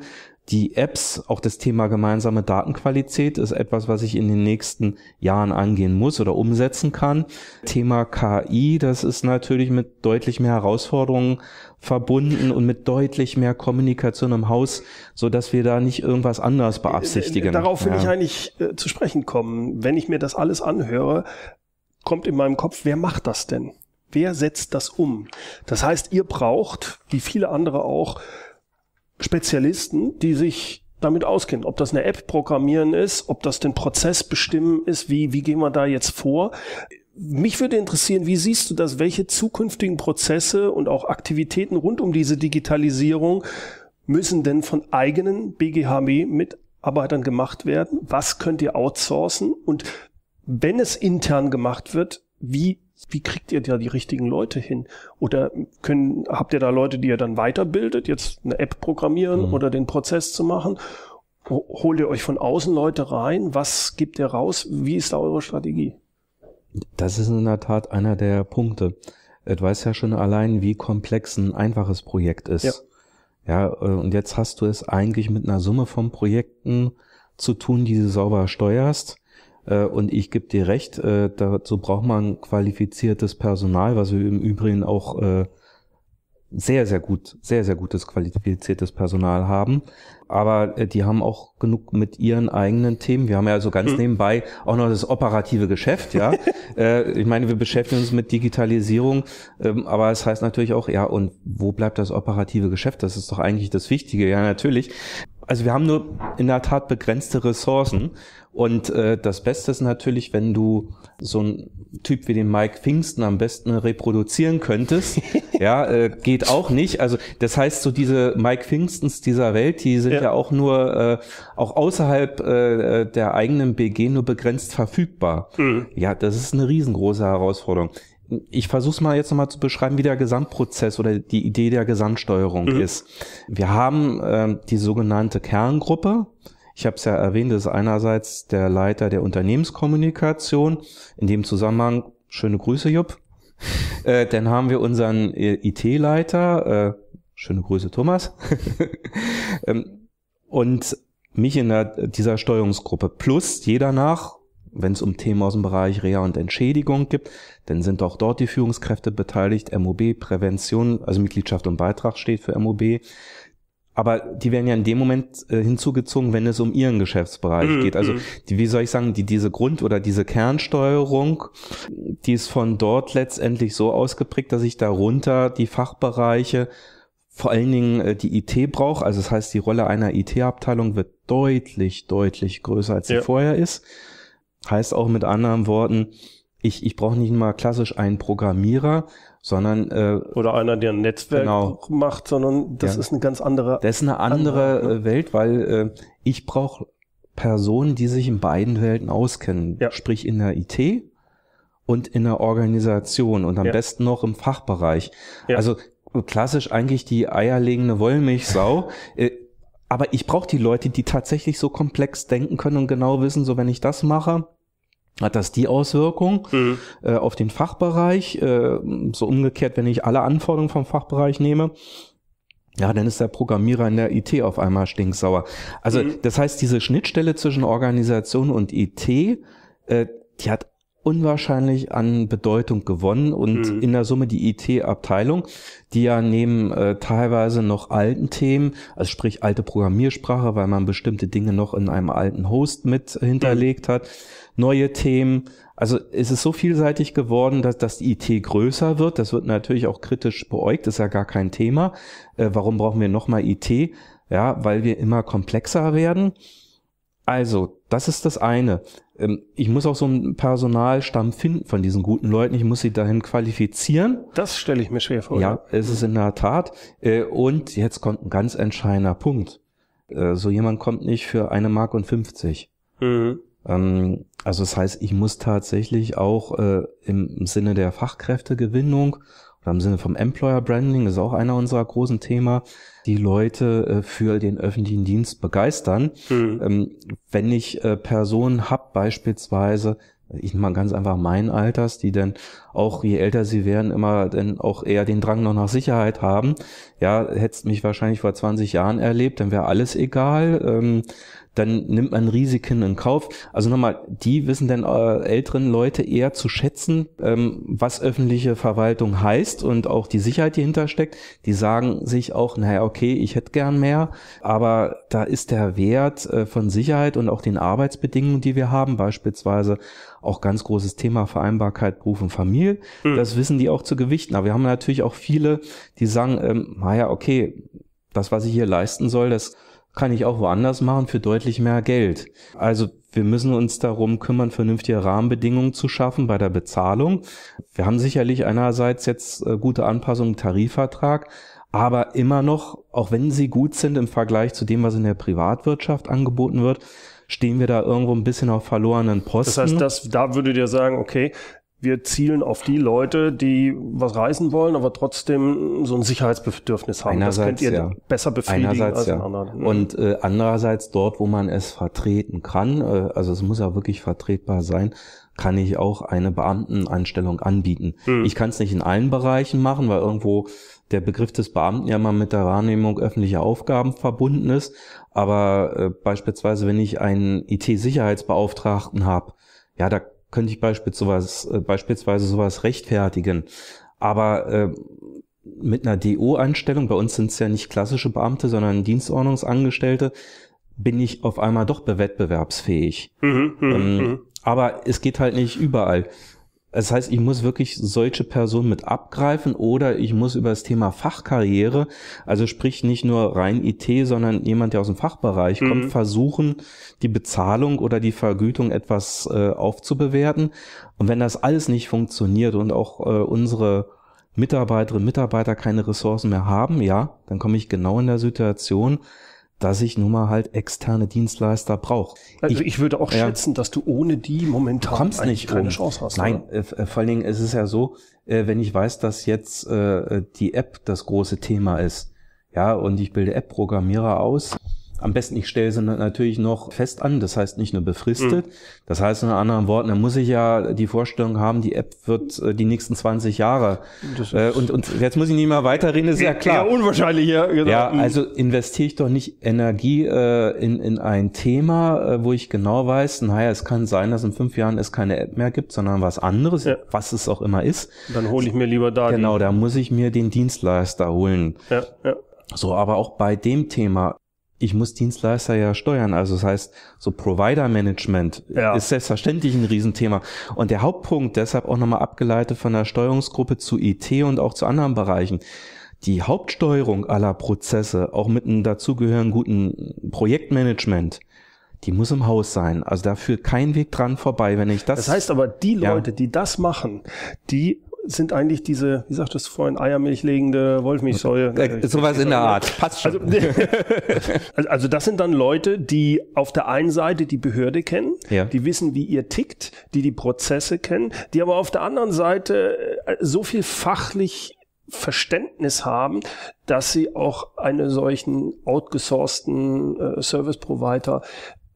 die Apps, auch das Thema gemeinsame Datenqualität ist etwas, was ich in den nächsten Jahren angehen muss oder umsetzen kann. Thema KI, das ist natürlich mit deutlich mehr Herausforderungen verbunden und mit deutlich mehr Kommunikation im Haus, so dass wir da nicht irgendwas anders beabsichtigen. Darauf will ja. ich eigentlich äh, zu sprechen kommen. Wenn ich mir das alles anhöre, kommt in meinem Kopf, wer macht das denn? Wer setzt das um? Das heißt, ihr braucht, wie viele andere auch, Spezialisten, die sich damit auskennen. Ob das eine App programmieren ist, ob das den Prozess bestimmen ist, wie, wie gehen wir da jetzt vor? Mich würde interessieren, wie siehst du das? Welche zukünftigen Prozesse und auch Aktivitäten rund um diese Digitalisierung müssen denn von eigenen BGHB-Mitarbeitern e gemacht werden? Was könnt ihr outsourcen? Und wenn es intern gemacht wird, wie wie kriegt ihr da die richtigen Leute hin? Oder können, habt ihr da Leute, die ihr dann weiterbildet, jetzt eine App programmieren mhm. oder den Prozess zu machen? Holt ihr euch von außen Leute rein? Was gibt ihr raus? Wie ist da eure Strategie? Das ist in der Tat einer der Punkte. Du weißt ja schon allein, wie komplex ein einfaches Projekt ist. Ja. ja, äh, und jetzt hast du es eigentlich mit einer Summe von Projekten zu tun, die du sauber steuerst äh, und ich gebe dir recht, äh, dazu braucht man qualifiziertes Personal, was wir im Übrigen auch äh, sehr, sehr gut, sehr, sehr gutes qualifiziertes Personal haben. Aber die haben auch genug mit ihren eigenen Themen. Wir haben ja also ganz hm. nebenbei auch noch das operative Geschäft, ja. *laughs* ich meine, wir beschäftigen uns mit Digitalisierung, ähm, aber es heißt natürlich auch, ja, und wo bleibt das operative Geschäft? Das ist doch eigentlich das Wichtige, ja, natürlich also wir haben nur in der Tat begrenzte Ressourcen. Und äh, das Beste ist natürlich, wenn du so einen Typ wie den Mike Pfingsten am besten reproduzieren könntest. *laughs* ja, äh, geht auch nicht. Also das heißt, so diese Mike Pfingstens dieser Welt, die sind ja, ja auch nur äh, auch außerhalb äh, äh der eigenen BG nur begrenzt verfügbar. Mhm. Ja, das ist eine riesengroße Herausforderung ich versuche es mal jetzt nochmal zu beschreiben, wie der Gesamtprozess oder die Idee der Gesamtsteuerung mhm. ist. Wir haben äh, die sogenannte Kerngruppe. Ich habe es ja erwähnt, das ist einerseits der Leiter der Unternehmenskommunikation. In dem Zusammenhang, schöne Grüße, Jupp. *laughs* Äh, dann haben wir unseren äh, IT-Leiter, äh, schöne Grüße, Thomas. *laughs* ähm, und mich in der, dieser Steuerungsgruppe plus jeder nach wenn es um Themen aus dem Bereich Reha und Entschädigung gibt, dann sind auch dort die Führungskräfte beteiligt. MOB, Prävention, also Mitgliedschaft und Beitrag steht für MOB. Aber die werden ja in dem Moment äh, hinzugezogen, wenn es um ihren Geschäftsbereich mm, geht. Also mhm. die, wie soll ich sagen, die, diese Grund- oder diese Kernsteuerung, die ist von dort letztendlich so ausgeprägt, dass ich darunter die Fachbereiche vor allen Dingen äh, die IT brauche. Also das heißt, die Rolle einer IT-Abteilung wird deutlich, deutlich größer, als sie ja. vorher ist. Heißt auch mit anderen Worten, ich, ich brauche nicht mal klassisch einen Programmierer, sondern äh, oder einer, der ein Netzwerk genau. macht, sondern das ja. ist eine ganz andere. Das ist eine andere, andere ne? äh, Welt, weil äh, ich brauche Personen, die sich in beiden Welten auskennen, ja. sprich in der IT und in der Organisation und am ja. besten noch im Fachbereich. Also klassisch eigentlich die eierlegende Wollmilchsau. Äh, aber ich brauche die Leute, die tatsächlich so komplex denken können und genau wissen, so wenn ich das mache, hat das die Auswirkung mhm. äh, auf den Fachbereich. Äh, so umgekehrt, wenn ich alle Anforderungen vom Fachbereich nehme, ja, dann ist der Programmierer in der IT auf einmal stinksauer. Also mhm. das heißt, diese Schnittstelle zwischen Organisation und IT, äh, die hat unwahrscheinlich an Bedeutung gewonnen und mhm. in der Summe die IT-Abteilung, die ja neben äh, teilweise noch alten Themen, also sprich alte Programmiersprache, weil man bestimmte Dinge noch in einem alten Host mit hinterlegt mhm. hat, neue Themen. Also es ist so vielseitig geworden, dass das IT größer wird. Das wird natürlich auch kritisch beäugt, ist ja gar kein Thema. Äh, warum brauchen wir nochmal IT? Ja, weil wir immer komplexer werden. Also, das ist das eine. Ähm, ich muss auch so einen Personalstamm finden von diesen guten Leuten. Ich muss sie dahin qualifizieren. Das stelle ich mir schwer vor. Ja, ne? es ist in der Tat. Äh, und jetzt kommt ein ganz entscheidender Punkt. Äh, so jemand kommt nicht für eine Mark und 50. Mhm. Ähm, also das heißt, ich muss tatsächlich auch äh, im Sinne der Fachkräftegewinnung oder im Sinne vom Employer Branding ist auch einer unserer großen Thema, die Leute äh, für den öffentlichen Dienst begeistern. Mhm. Ähm, wenn ich äh, Personen hab, beispielsweise, ich mal ganz einfach meinen Alters, die dann auch, je älter sie werden, immer dann auch eher den Drang noch nach Sicherheit haben. Ja, hättest mich wahrscheinlich vor 20 Jahren erlebt, dann wäre alles egal. Ähm, dann nimmt man Risiken in Kauf. Also nochmal, die wissen denn äh, älteren Leute eher zu schätzen, ähm, was öffentliche Verwaltung heißt und auch die Sicherheit, die hintersteckt. Die sagen sich auch, naja, okay, ich hätte gern mehr, aber da ist der Wert äh, von Sicherheit und auch den Arbeitsbedingungen, die wir haben, beispielsweise auch ganz großes Thema Vereinbarkeit Beruf und Familie. Mhm. Das wissen die auch zu gewichten. Aber wir haben natürlich auch viele, die sagen, ähm, naja, okay, das, was ich hier leisten soll, das kann ich auch woanders machen für deutlich mehr Geld. Also wir müssen uns darum kümmern, vernünftige Rahmenbedingungen zu schaffen bei der Bezahlung. Wir haben sicherlich einerseits jetzt äh, gute Anpassungen im Tarifvertrag, aber immer noch, auch wenn sie gut sind im Vergleich zu dem, was in der Privatwirtschaft angeboten wird, stehen wir da irgendwo ein bisschen auf verlorenen Posten. Das heißt, das, da würde dir sagen, okay, wir zielen auf die Leute, die was reisen wollen, aber trotzdem so ein Sicherheitsbedürfnis haben. Einerseits, das könnt ihr ja. besser befriedigen Einerseits, als ja. anderen. Mhm. Und äh, andererseits dort, wo man es vertreten kann, äh, also es muss ja wirklich vertretbar sein, kann ich auch eine Beamtenanstellung anbieten. Hm. Ich kann es nicht in allen Bereichen machen, weil irgendwo der Begriff des Beamten ja mal mit der Wahrnehmung öffentlicher Aufgaben verbunden ist. Aber äh, beispielsweise, wenn ich einen IT-Sicherheitsbeauftragten habe, ja, da könnte ich beispielsweise, äh, beispielsweise sowas rechtfertigen. Aber äh, mit einer DO-Anstellung, bei uns sind es ja nicht klassische Beamte, sondern Dienstordnungsangestellte, bin ich auf einmal doch wettbewerbsfähig. Mhm, mhm ähm, mhm. aber es geht halt nicht überall. Das heißt, ich muss wirklich solche Personen mit abgreifen oder ich muss über das Thema Fachkarriere, also sprich nicht nur rein IT, sondern jemand, der aus dem Fachbereich kommt, mhm. versuchen, die Bezahlung oder die Vergütung etwas äh, aufzubewerten. Und wenn das alles nicht funktioniert und auch äh, unsere Mitarbeiterinnen und Mitarbeiter keine Ressourcen mehr haben, ja, dann komme ich genau in der Situation, dass ich nun mal halt externe Dienstleister brauche. Also ich, ich, würde auch ja, schätzen, dass du ohne die momentan kommst nicht keine um. Chance hast. Nein, äh, äh, vor allen Dingen ist es ja so, äh, wenn ich weiß, dass jetzt äh, die App das große Thema ist, ja, und ich bilde App-Programmierer aus, am besten ich stelle sie natürlich noch fest an, das heißt nicht nur befristet. Mhm. Das heißt in anderen Worten, da muss ich ja die Vorstellung haben, die App wird äh, die nächsten 20 Jahre. Äh, und, und jetzt muss ich nicht mehr weiterreden, ist ja klar. Ja, unwahrscheinlich, ja. Genau. Ja, mhm. also investiere ich doch nicht Energie äh, in, in ein Thema, äh, wo ich genau weiß, naja, es kann sein, dass in fünf Jahren es keine App mehr gibt, sondern was anderes, ja. was es auch immer ist. Dann hole ich mir lieber da. Genau, da muss ich mir den Dienstleister holen. Ja, ja. So, aber auch bei dem Thema ich muss Dienstleister ja steuern. Also das heißt, so Provider-Management ja. ist selbstverständlich ein Riesenthema. Und der Hauptpunkt, deshalb auch nochmal abgeleitet von der Steuerungsgruppe zu IT und auch zu anderen Bereichen, die Hauptsteuerung aller Prozesse, auch mit einem dazugehörigen guten Projektmanagement, die muss im Haus sein. Also da führt kein Weg dran vorbei, wenn ich das. Das heißt aber, die Leute, ja. die das machen, die sind eigentlich diese, wie sagt das vorhin, Eiermilch legende Wolfmilchsäure. Äh, sowas in der Art. Passt schon. Also, *laughs* also, also, das sind dann Leute, die auf der einen Seite die Behörde kennen, ja. die wissen, wie ihr tickt, die die Prozesse kennen, die aber auf der anderen Seite äh, so viel fachlich Verständnis haben, dass sie auch einen solchen outgesourcten äh, Service Provider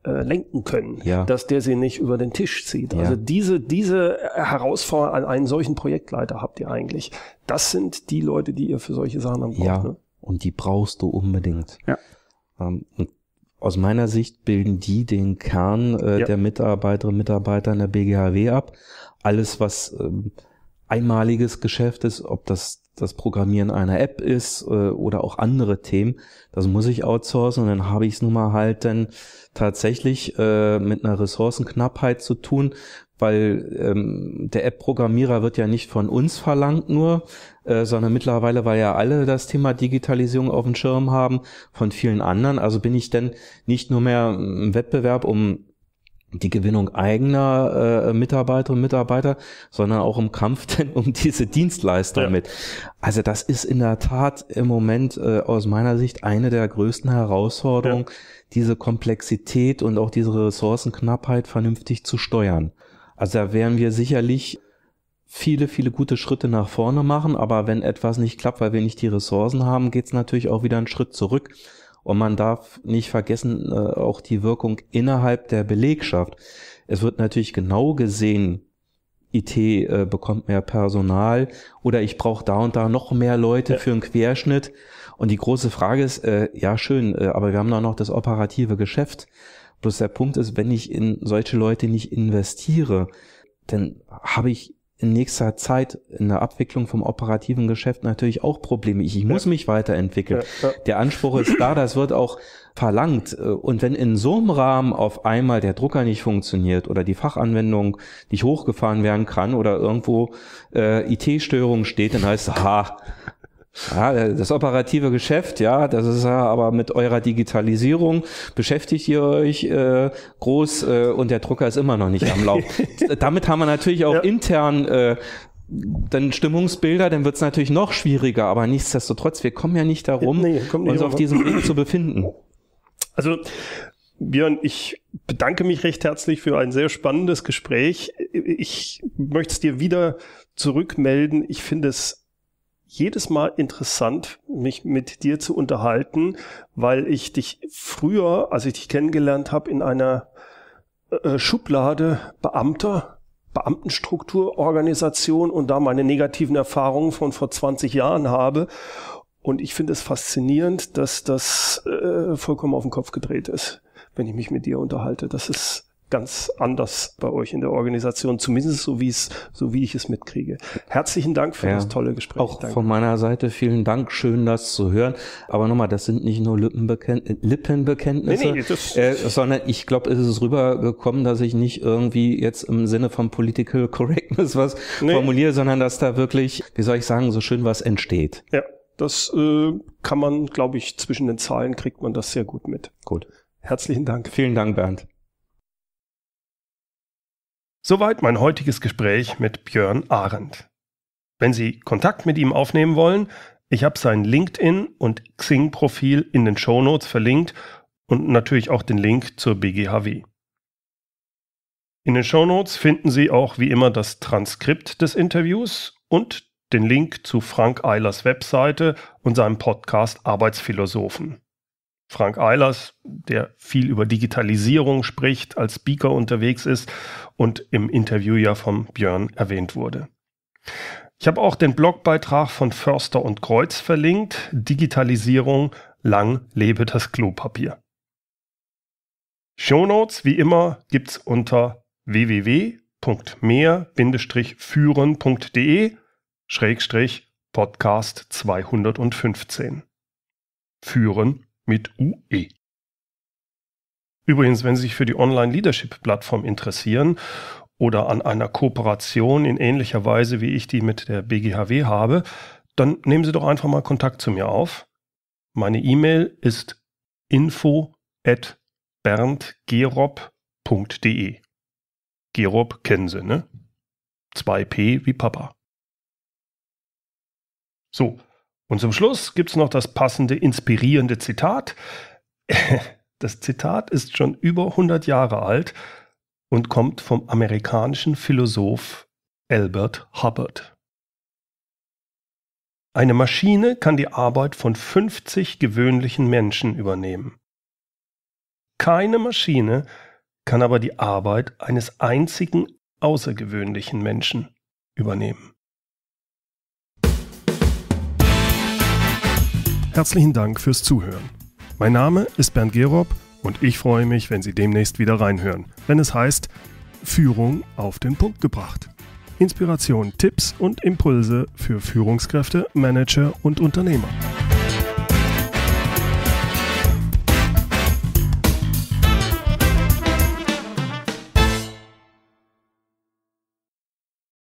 äh, lenken können, ja. dass der sie nicht über den Tisch zieht. Ja. Also diese, diese Herausforderung an einen solchen Projektleiter habt ihr eigentlich. Das sind die Leute, die ihr für solche Sachen braucht. Ja, ne? und die brauchst du unbedingt. Ja. Ähm, aus meiner Sicht bilden die den Kern äh, ja. der Mitarbeiterinnen und Mitarbeiter in der BGHW ab. Alles, was ähm, einmaliges Geschäft ist, ob das das Programmieren einer App ist äh, oder auch andere Themen, das muss ich outsourcen und dann habe ich es nun mal halt dann tatsächlich äh, mit einer Ressourcenknappheit zu tun, weil ähm, der App-Programmierer wird ja nicht von uns verlangt nur, äh, sondern mittlerweile, weil ja alle das Thema Digitalisierung auf dem Schirm haben, von vielen anderen. Also bin ich denn nicht nur mehr im Wettbewerb um die Gewinnung eigener äh, Mitarbeiterinnen und Mitarbeiter, sondern auch im Kampf *laughs* denn um diese Dienstleistung ja. mit. Also das ist in der Tat im Moment äh, aus meiner Sicht eine der größten Herausforderungen, ja. diese Komplexität und auch diese Ressourcenknappheit vernünftig zu steuern. Also da werden wir sicherlich viele, viele gute Schritte nach vorne machen, aber wenn etwas nicht klappt, weil wir nicht die Ressourcen haben, geht's natürlich auch wieder einen Schritt zurück. Und man darf nicht vergessen, äh, auch die Wirkung innerhalb der Belegschaft. Es wird natürlich genau gesehen, IT äh, bekommt mehr Personal oder ich brauche da und da noch mehr Leute ja. für einen Querschnitt. Und die große Frage ist, äh, ja schön, äh, aber wir haben da noch das operative Geschäft. Bloß der Punkt ist, wenn ich in solche Leute nicht investiere, dann habe ich in nächster Zeit in der Abwicklung vom operativen Geschäft natürlich auch Probleme. Ich, ich muss mich weiterentwickeln. Ja, ja. Der Anspruch ist da, das wird auch verlangt. Äh, und wenn in so einem Rahmen auf einmal der Drucker nicht funktioniert oder die Fachanwendung nicht hochgefahren werden kann oder irgendwo äh, IT-Störung steht, dann heißt es, ha, ja, das operative Geschäft, ja, das ist ja aber mit eurer Digitalisierung beschäftigt ihr euch äh, groß äh, und der Drucker ist immer noch nicht am Lauf. *laughs* Damit haben wir natürlich auch ja. intern äh, dann Stimmungsbilder, dann wird's natürlich noch schwieriger, aber nichtsdestotrotz, wir kommen ja nicht darum, nee, nicht uns auf diesem Weg zu befinden. Also Björn, ich bedanke mich recht herzlich für ein sehr spannendes Gespräch. Ich möchte es dir wieder zurückmelden. Ich finde es jedes Mal interessant, mich mit dir zu unterhalten, weil ich dich früher, als ich dich kennengelernt habe, in einer äh, äh, Schublade Beamter, Beamtenstruktur, Organisation und da meine negativen Erfahrungen von vor 20 Jahren habe. Und ich finde es faszinierend, dass das äh, vollkommen auf den Kopf gedreht ist, wenn ich mich mit dir unterhalte. Das ist ganz anders bei euch in der Organisation, zumindest so wie es, so wie ich es mitkriege. Herzlichen Dank für ja, das tolle Gespräch. Auch Danke. von meiner Seite vielen Dank, schön das zu hören. Aber nochmal, das sind nicht nur Lippenbekenntnisse, nee, nee, äh, sondern ich glaube, es ist rübergekommen, dass ich nicht irgendwie jetzt im Sinne von Political Correctness was nee. formuliere, sondern dass da wirklich, wie soll ich sagen, so schön was entsteht. Ja. Das äh, kann man, glaube ich, zwischen den Zahlen kriegt man das sehr gut mit. Gut. Herzlichen Dank. Vielen Dank, Bernd. Soweit mein heutiges Gespräch mit Björn Arendt. Wenn Sie Kontakt mit ihm aufnehmen wollen, ich habe sein LinkedIn und Xing-Profil in den Shownotes verlinkt und natürlich auch den Link zur BGHW. In den Shownotes finden Sie auch wie immer das Transkript des Interviews und den Link zu Frank Eilers Webseite und seinem Podcast Arbeitsphilosophen. Frank Eilers, der viel über Digitalisierung spricht, als Speaker unterwegs ist und im Interview ja von Björn erwähnt wurde. Ich habe auch den Blogbeitrag von Förster und Kreuz verlinkt, Digitalisierung, lang lebe das Klopapier. Shownotes, wie immer, gibt es unter www.mehr-führen.de Schrägstrich Podcast 215. Führen mit UE. Übrigens, wenn Sie sich für die Online-Leadership-Plattform interessieren oder an einer Kooperation in ähnlicher Weise, wie ich die mit der BGHW habe, dann nehmen Sie doch einfach mal Kontakt zu mir auf. Meine E-Mail ist info at berndgerob.de. Gerob kennen Sie, ne? 2p wie Papa. So, und zum Schluss gibt es noch das passende, inspirierende Zitat. *laughs* Das Zitat ist schon über 100 Jahre alt und kommt vom amerikanischen Philosoph Albert Hubbard. Eine Maschine kann die Arbeit von 50 gewöhnlichen Menschen übernehmen. Keine Maschine kann aber die Arbeit eines einzigen außergewöhnlichen Menschen übernehmen. Herzlichen Dank fürs Zuhören. Mein Name ist Bernd Gerob und ich freue mich, wenn Sie demnächst wieder reinhören, wenn es heißt Führung auf den Punkt gebracht. Inspiration, Tipps und Impulse für Führungskräfte, Manager und Unternehmer.